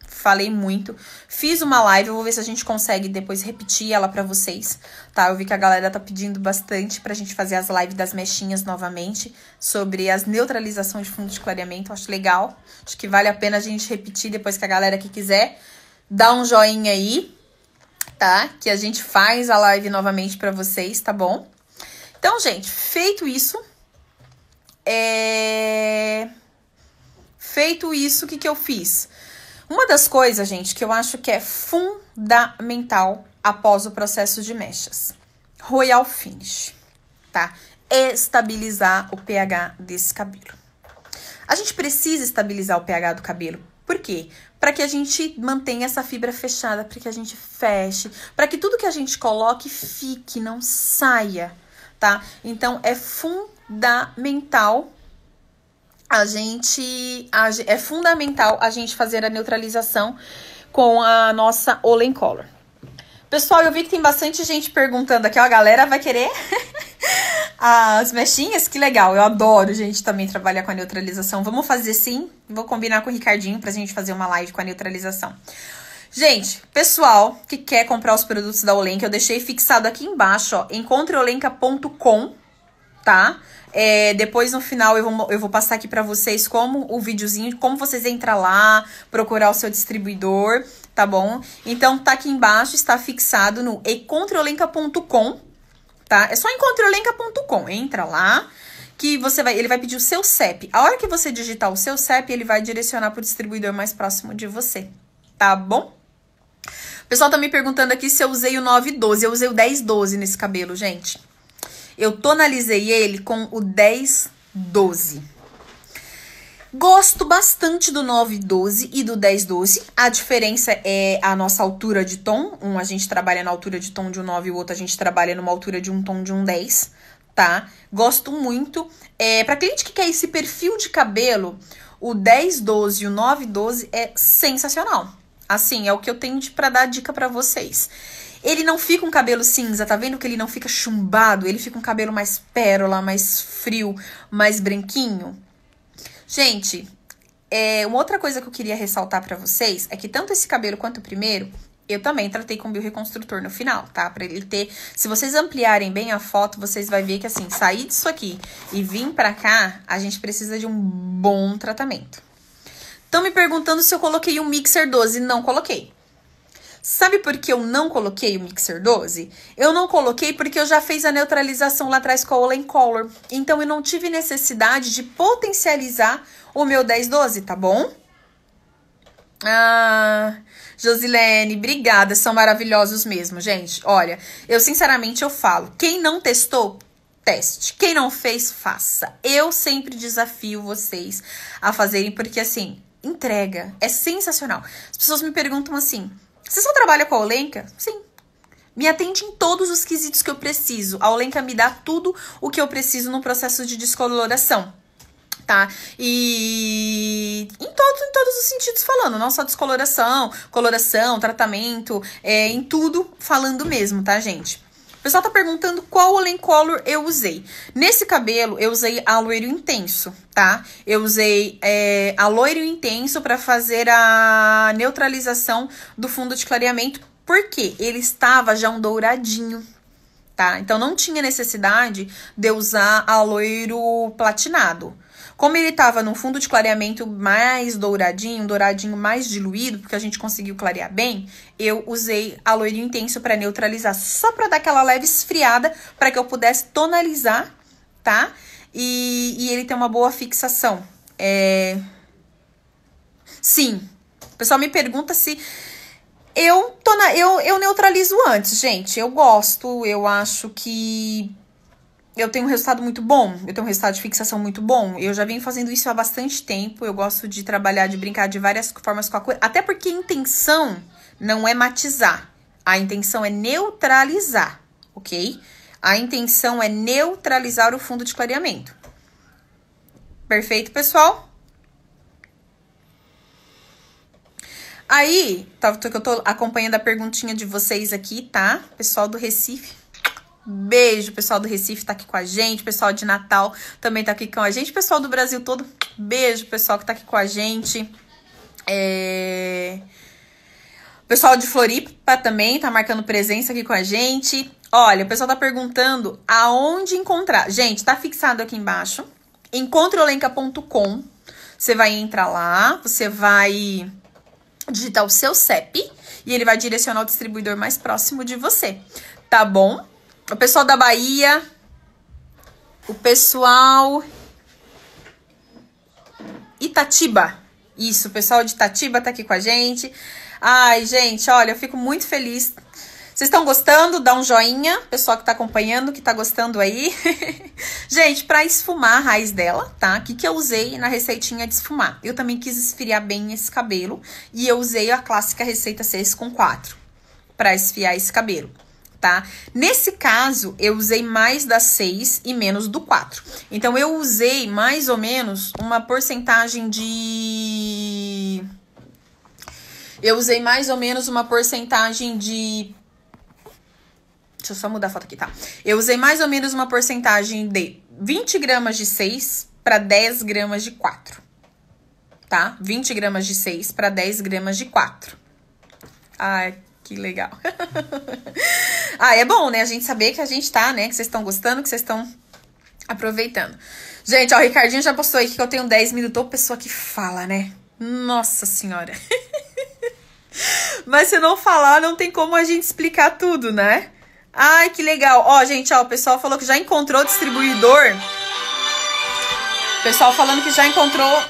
falei muito. Fiz uma live, eu vou ver se a gente consegue depois repetir ela para vocês, tá? Eu vi que a galera tá pedindo bastante pra gente fazer as lives das mechinhas novamente sobre as neutralizações de fundo de clareamento. acho legal. Acho que vale a pena a gente repetir depois que a galera que quiser dá um joinha aí, tá? Que a gente faz a live novamente para vocês, tá bom? Então, gente, feito isso, é... feito isso, o que, que eu fiz? Uma das coisas, gente, que eu acho que é fundamental após o processo de mechas, royal finish, tá? Estabilizar o pH desse cabelo. A gente precisa estabilizar o pH do cabelo. Por quê? para que a gente mantenha essa fibra fechada, para que a gente feche, para que tudo que a gente coloque fique, não saia, tá? Então é fundamental a gente a, é fundamental a gente fazer a neutralização com a nossa Olen Color. Pessoal, eu vi que tem bastante gente perguntando aqui, ó, a galera vai querer <laughs> as mechinhas, que legal. Eu adoro, gente, também trabalhar com a neutralização. Vamos fazer sim. Vou combinar com o Ricardinho pra gente fazer uma live com a neutralização. Gente, pessoal que quer comprar os produtos da Olenka, eu deixei fixado aqui embaixo, ó, encontreolenka.com, tá? É, depois no final eu vou, eu vou passar aqui para vocês como o videozinho, como vocês entrar lá, procurar o seu distribuidor, tá bom? Então tá aqui embaixo, está fixado no encontreolenca.com tá? É só encontreolenca.com, entra lá que você vai, ele vai pedir o seu CEP. A hora que você digitar o seu CEP, ele vai direcionar para o distribuidor mais próximo de você, tá bom? O pessoal tá me perguntando aqui se eu usei o 912. Eu usei o 1012 nesse cabelo, gente. Eu tonalizei ele com o 1012. Gosto bastante do 912 e do 1012. A diferença é a nossa altura de tom. Um a gente trabalha na altura de tom de um 9 e o outro a gente trabalha numa altura de um tom de um 10, tá? Gosto muito. É, para cliente que quer esse perfil de cabelo, o 1012 e o 912 é sensacional. Assim, é o que eu tenho para dar dica para vocês. Ele não fica um cabelo cinza, tá vendo que ele não fica chumbado? Ele fica um cabelo mais pérola, mais frio, mais branquinho. Gente, é, uma outra coisa que eu queria ressaltar para vocês é que tanto esse cabelo quanto o primeiro, eu também tratei com bioreconstrutor no final, tá? Pra ele ter. Se vocês ampliarem bem a foto, vocês vão ver que assim, sair disso aqui e vir pra cá, a gente precisa de um bom tratamento. Estão me perguntando se eu coloquei um mixer 12. Não coloquei. Sabe por que eu não coloquei o Mixer 12? Eu não coloquei porque eu já fiz a neutralização lá atrás com a Olen Color. Então eu não tive necessidade de potencializar o meu 1012, tá bom? Ah, Josilene, obrigada, são maravilhosos mesmo, gente. Olha, eu sinceramente eu falo, quem não testou, teste. Quem não fez, faça. Eu sempre desafio vocês a fazerem porque assim, entrega é sensacional. As pessoas me perguntam assim: você só trabalha com a Olenka? Sim. Me atende em todos os quesitos que eu preciso. A Olenka me dá tudo o que eu preciso no processo de descoloração. Tá? E em, todo, em todos os sentidos falando, não só descoloração, coloração, tratamento, é, em tudo falando mesmo, tá, gente? pessoal tá perguntando qual Olen Color eu usei. Nesse cabelo, eu usei a loiro intenso, tá? Eu usei é, a loiro intenso para fazer a neutralização do fundo de clareamento, porque ele estava já um douradinho, tá? Então não tinha necessidade de usar a loiro platinado. Como ele estava num fundo de clareamento mais douradinho, um douradinho mais diluído, porque a gente conseguiu clarear bem, eu usei a intenso para neutralizar, só para dar aquela leve esfriada, para que eu pudesse tonalizar, tá? E, e ele tem uma boa fixação. É... Sim. O pessoal me pergunta se eu, tô na, eu, eu neutralizo antes, gente. Eu gosto, eu acho que eu tenho um resultado muito bom, eu tenho um resultado de fixação muito bom. Eu já venho fazendo isso há bastante tempo. Eu gosto de trabalhar, de brincar de várias formas com a cor, até porque a intenção não é matizar, a intenção é neutralizar, ok? A intenção é neutralizar o fundo de clareamento. Perfeito, pessoal? Aí, tá, que eu tô acompanhando a perguntinha de vocês aqui, tá? Pessoal do Recife. Beijo, pessoal do Recife tá aqui com a gente, pessoal de Natal também tá aqui com a gente, pessoal do Brasil todo. Beijo, pessoal que tá aqui com a gente. É... Pessoal de Floripa também tá marcando presença aqui com a gente. Olha, o pessoal tá perguntando aonde encontrar. Gente, tá fixado aqui embaixo. Encontreolenca.com. Você vai entrar lá, você vai digitar o seu CEP e ele vai direcionar o distribuidor mais próximo de você. Tá bom? o pessoal da Bahia, o pessoal Itatiba. Isso, o pessoal de Itatiba tá aqui com a gente. Ai, gente, olha, eu fico muito feliz. Vocês estão gostando? Dá um joinha, pessoal que tá acompanhando, que tá gostando aí. <laughs> gente, para esfumar a raiz dela, tá? O que, que eu usei na receitinha de esfumar? Eu também quis esfriar bem esse cabelo e eu usei a clássica receita 6 com 4 para esfiar esse cabelo tá? Nesse caso, eu usei mais da 6 e menos do 4. Então, eu usei mais ou menos uma porcentagem de. Eu usei mais ou menos uma porcentagem de. Deixa eu só mudar a foto aqui, tá? Eu usei mais ou menos uma porcentagem de 20 gramas de 6 para 10 gramas de 4. Tá? 20 gramas de 6 para 10 gramas de 4. Ai, que legal. <laughs> Ah, é bom, né? A gente saber que a gente tá, né? Que vocês estão gostando, que vocês estão aproveitando. Gente, ó, o Ricardinho já postou aí que eu tenho 10 minutos. Ô, pessoa que fala, né? Nossa senhora. <laughs> Mas se não falar, não tem como a gente explicar tudo, né? Ai, que legal. Ó, gente, ó, o pessoal falou que já encontrou o distribuidor. O pessoal falando que já encontrou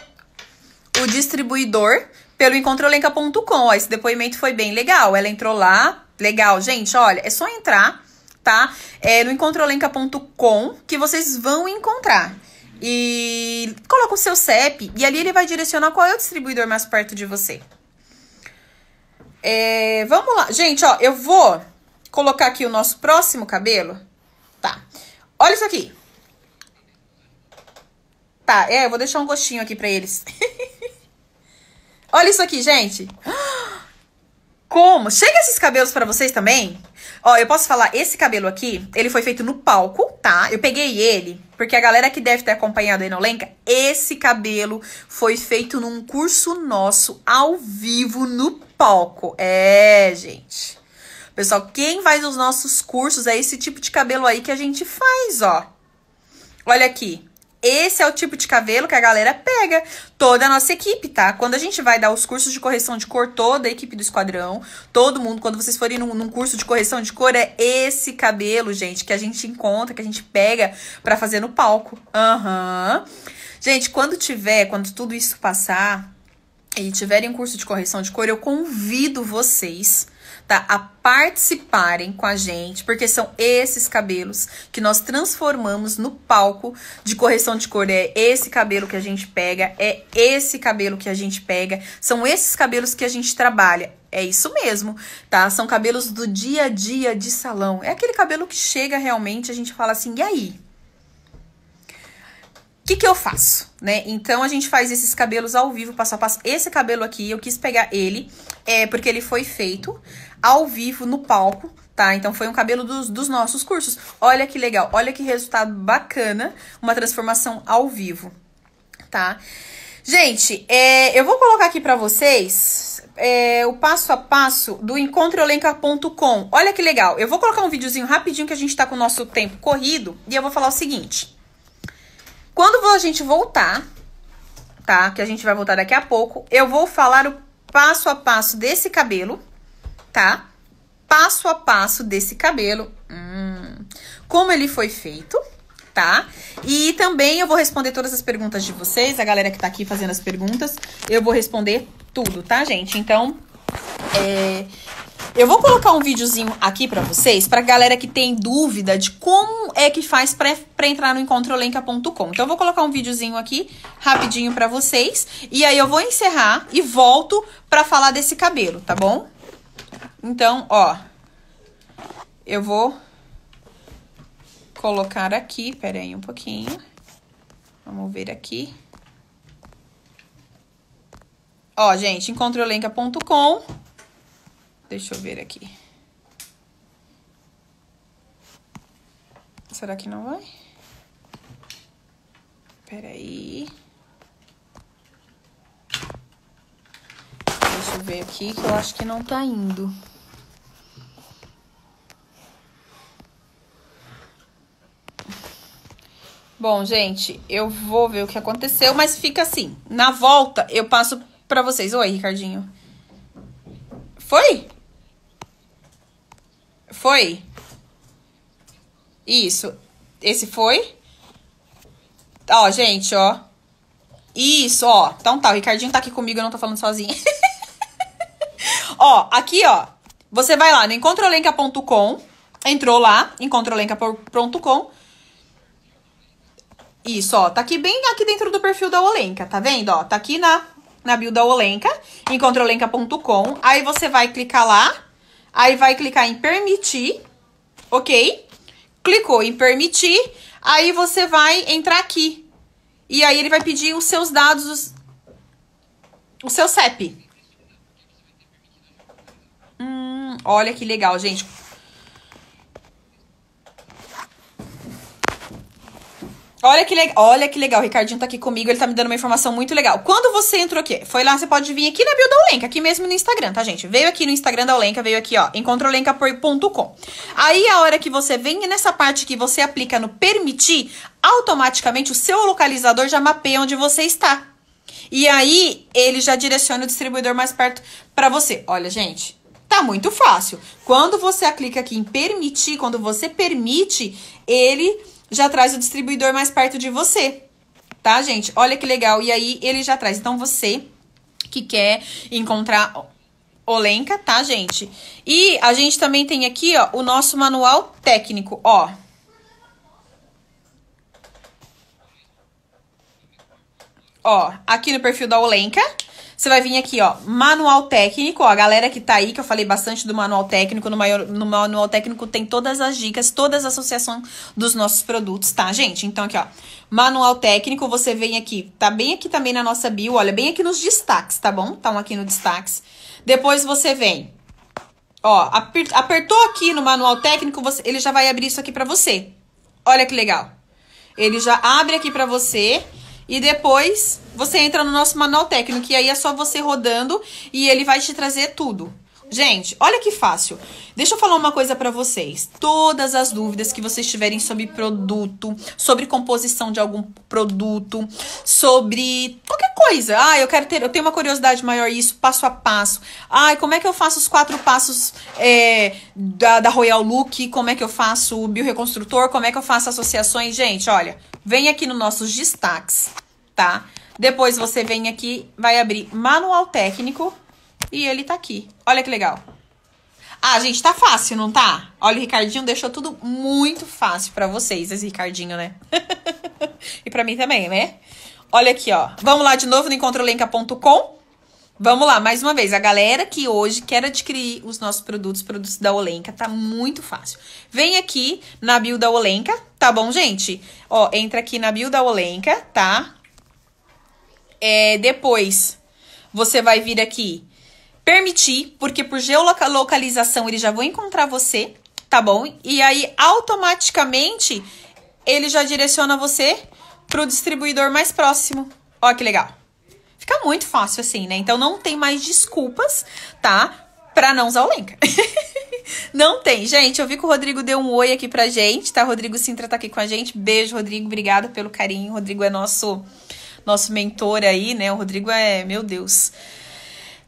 o distribuidor pelo encontrolenca.com. Esse depoimento foi bem legal. Ela entrou lá, Legal, gente, olha, é só entrar, tá? É no encontrolenca.com que vocês vão encontrar. E coloca o seu CEP e ali ele vai direcionar qual é o distribuidor mais perto de você. É, vamos lá. Gente, ó, eu vou colocar aqui o nosso próximo cabelo. Tá. Olha isso aqui. Tá, é, eu vou deixar um gostinho aqui pra eles. <laughs> Olha isso aqui, gente. Ah! como? Chega esses cabelos para vocês também? Ó, eu posso falar, esse cabelo aqui, ele foi feito no palco, tá? Eu peguei ele, porque a galera que deve ter acompanhado a Enolenca, esse cabelo foi feito num curso nosso, ao vivo, no palco. É, gente. Pessoal, quem faz os nossos cursos é esse tipo de cabelo aí que a gente faz, ó. Olha aqui. Esse é o tipo de cabelo que a galera pega, toda a nossa equipe, tá? Quando a gente vai dar os cursos de correção de cor, toda a equipe do esquadrão, todo mundo, quando vocês forem num, num curso de correção de cor, é esse cabelo, gente, que a gente encontra, que a gente pega para fazer no palco. Aham. Uhum. Gente, quando tiver, quando tudo isso passar e tiverem um curso de correção de cor, eu convido vocês a participarem com a gente, porque são esses cabelos que nós transformamos no palco de correção de cor. É esse cabelo que a gente pega, é esse cabelo que a gente pega, são esses cabelos que a gente trabalha. É isso mesmo, tá? São cabelos do dia a dia de salão. É aquele cabelo que chega realmente, a gente fala assim, e aí? O que, que eu faço, né? Então a gente faz esses cabelos ao vivo, passo a passo. Esse cabelo aqui, eu quis pegar ele, é porque ele foi feito ao vivo no palco, tá? Então foi um cabelo dos, dos nossos cursos. Olha que legal, olha que resultado bacana, uma transformação ao vivo, tá? Gente, é, eu vou colocar aqui para vocês é, o passo a passo do encontroelenca.com. Olha que legal, eu vou colocar um videozinho rapidinho que a gente tá com o nosso tempo corrido e eu vou falar o seguinte. Quando a gente voltar, tá? Que a gente vai voltar daqui a pouco, eu vou falar o passo a passo desse cabelo, Passo a passo desse cabelo, hum, como ele foi feito, tá? E também eu vou responder todas as perguntas de vocês, a galera que tá aqui fazendo as perguntas, eu vou responder tudo, tá, gente? Então, é, eu vou colocar um videozinho aqui para vocês, pra galera que tem dúvida de como é que faz para entrar no encontrolenca.com. Então eu vou colocar um videozinho aqui rapidinho para vocês e aí eu vou encerrar e volto para falar desse cabelo, tá bom? Então, ó, eu vou colocar aqui, peraí um pouquinho. Vamos ver aqui. Ó, gente, encontrolenca.com. Deixa eu ver aqui. Será que não vai? Peraí. Deixa eu ver aqui que eu acho que não tá indo. Bom, gente, eu vou ver o que aconteceu, mas fica assim. Na volta, eu passo para vocês. Oi, Ricardinho. Foi? Foi? Isso. Esse foi? Ó, gente, ó. Isso, ó. Então tá, o Ricardinho tá aqui comigo, eu não tô falando sozinha. <laughs> ó, aqui, ó. Você vai lá no encontrolenca.com, entrou lá, encontrolenca.com, isso, ó, tá aqui bem aqui dentro do perfil da Olenka, tá vendo? Ó, tá aqui na, na bio da Olenka, encontraolenka.com. Aí você vai clicar lá, aí vai clicar em permitir, ok? Clicou em permitir, aí você vai entrar aqui. E aí ele vai pedir os seus dados, os, o seu CEP. Hum, olha que legal, gente. Olha que, Olha que legal, o Ricardinho tá aqui comigo, ele tá me dando uma informação muito legal. Quando você entrou aqui, foi lá, você pode vir aqui na bio da Olenka, aqui mesmo no Instagram, tá, gente? Veio aqui no Instagram da Olenka, veio aqui, ó, encontraolenkapoio.com. Aí, a hora que você vem nessa parte que você aplica no permitir, automaticamente o seu localizador já mapeia onde você está. E aí, ele já direciona o distribuidor mais perto para você. Olha, gente, Tá muito fácil. Quando você clica aqui em permitir, quando você permite, ele já traz o distribuidor mais perto de você, tá, gente? Olha que legal. E aí ele já traz. Então você que quer encontrar Olenka, tá, gente? E a gente também tem aqui, ó, o nosso manual técnico, ó. Ó, aqui no perfil da Olenka. Você vai vir aqui, ó, manual técnico, ó, a galera que tá aí, que eu falei bastante do manual técnico, no, maior, no manual técnico tem todas as dicas, todas as associações dos nossos produtos, tá, gente? Então, aqui, ó, manual técnico, você vem aqui, tá bem aqui também na nossa bio, olha, bem aqui nos destaques, tá bom? Estão tá aqui no destaques. Depois você vem, ó, apertou aqui no manual técnico, você, ele já vai abrir isso aqui pra você. Olha que legal. Ele já abre aqui pra você. E depois você entra no nosso manual técnico, que aí é só você rodando e ele vai te trazer tudo. Gente, olha que fácil. Deixa eu falar uma coisa para vocês. Todas as dúvidas que vocês tiverem sobre produto, sobre composição de algum produto, sobre qualquer coisa. Ah, eu quero ter, eu tenho uma curiosidade maior isso, passo a passo. Ah, como é que eu faço os quatro passos é, da, da Royal Look? Como é que eu faço o bioreconstrutor? Como é que eu faço associações? Gente, olha, vem aqui nos nossos destaques, tá? Depois você vem aqui, vai abrir manual técnico. E ele tá aqui. Olha que legal. Ah, gente, tá fácil, não tá? Olha, o Ricardinho deixou tudo muito fácil para vocês, esse Ricardinho, né? <laughs> e para mim também, né? Olha aqui, ó. Vamos lá de novo no encontrolenca.com. Vamos lá, mais uma vez. A galera que hoje quer adquirir os nossos produtos, produtos da Olenca, tá muito fácil. Vem aqui na bio da Olenca, tá bom, gente? Ó, entra aqui na bio da Olenca, tá? É, depois, você vai vir aqui permitir, porque por geolocalização ele já vai encontrar você, tá bom? E aí automaticamente ele já direciona você pro distribuidor mais próximo. Ó que legal. Fica muito fácil assim, né? Então não tem mais desculpas, tá? Pra não usar o link. <laughs> não tem, gente. Eu vi que o Rodrigo deu um oi aqui pra gente, tá? Rodrigo Sintra tá aqui com a gente. Beijo, Rodrigo. Obrigado pelo carinho. O Rodrigo é nosso nosso mentor aí, né? O Rodrigo é, meu Deus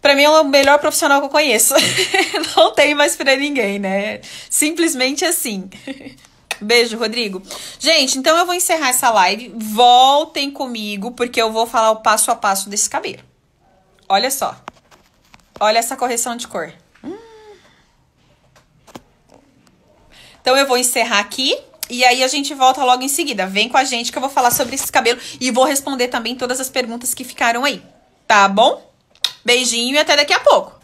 Pra mim, é o melhor profissional que eu conheço. <laughs> Não tem mais pra ninguém, né? Simplesmente assim. <laughs> Beijo, Rodrigo. Gente, então eu vou encerrar essa live. Voltem comigo, porque eu vou falar o passo a passo desse cabelo. Olha só. Olha essa correção de cor. Hum. Então eu vou encerrar aqui. E aí a gente volta logo em seguida. Vem com a gente que eu vou falar sobre esse cabelo e vou responder também todas as perguntas que ficaram aí. Tá bom? Beijinho e até daqui a pouco.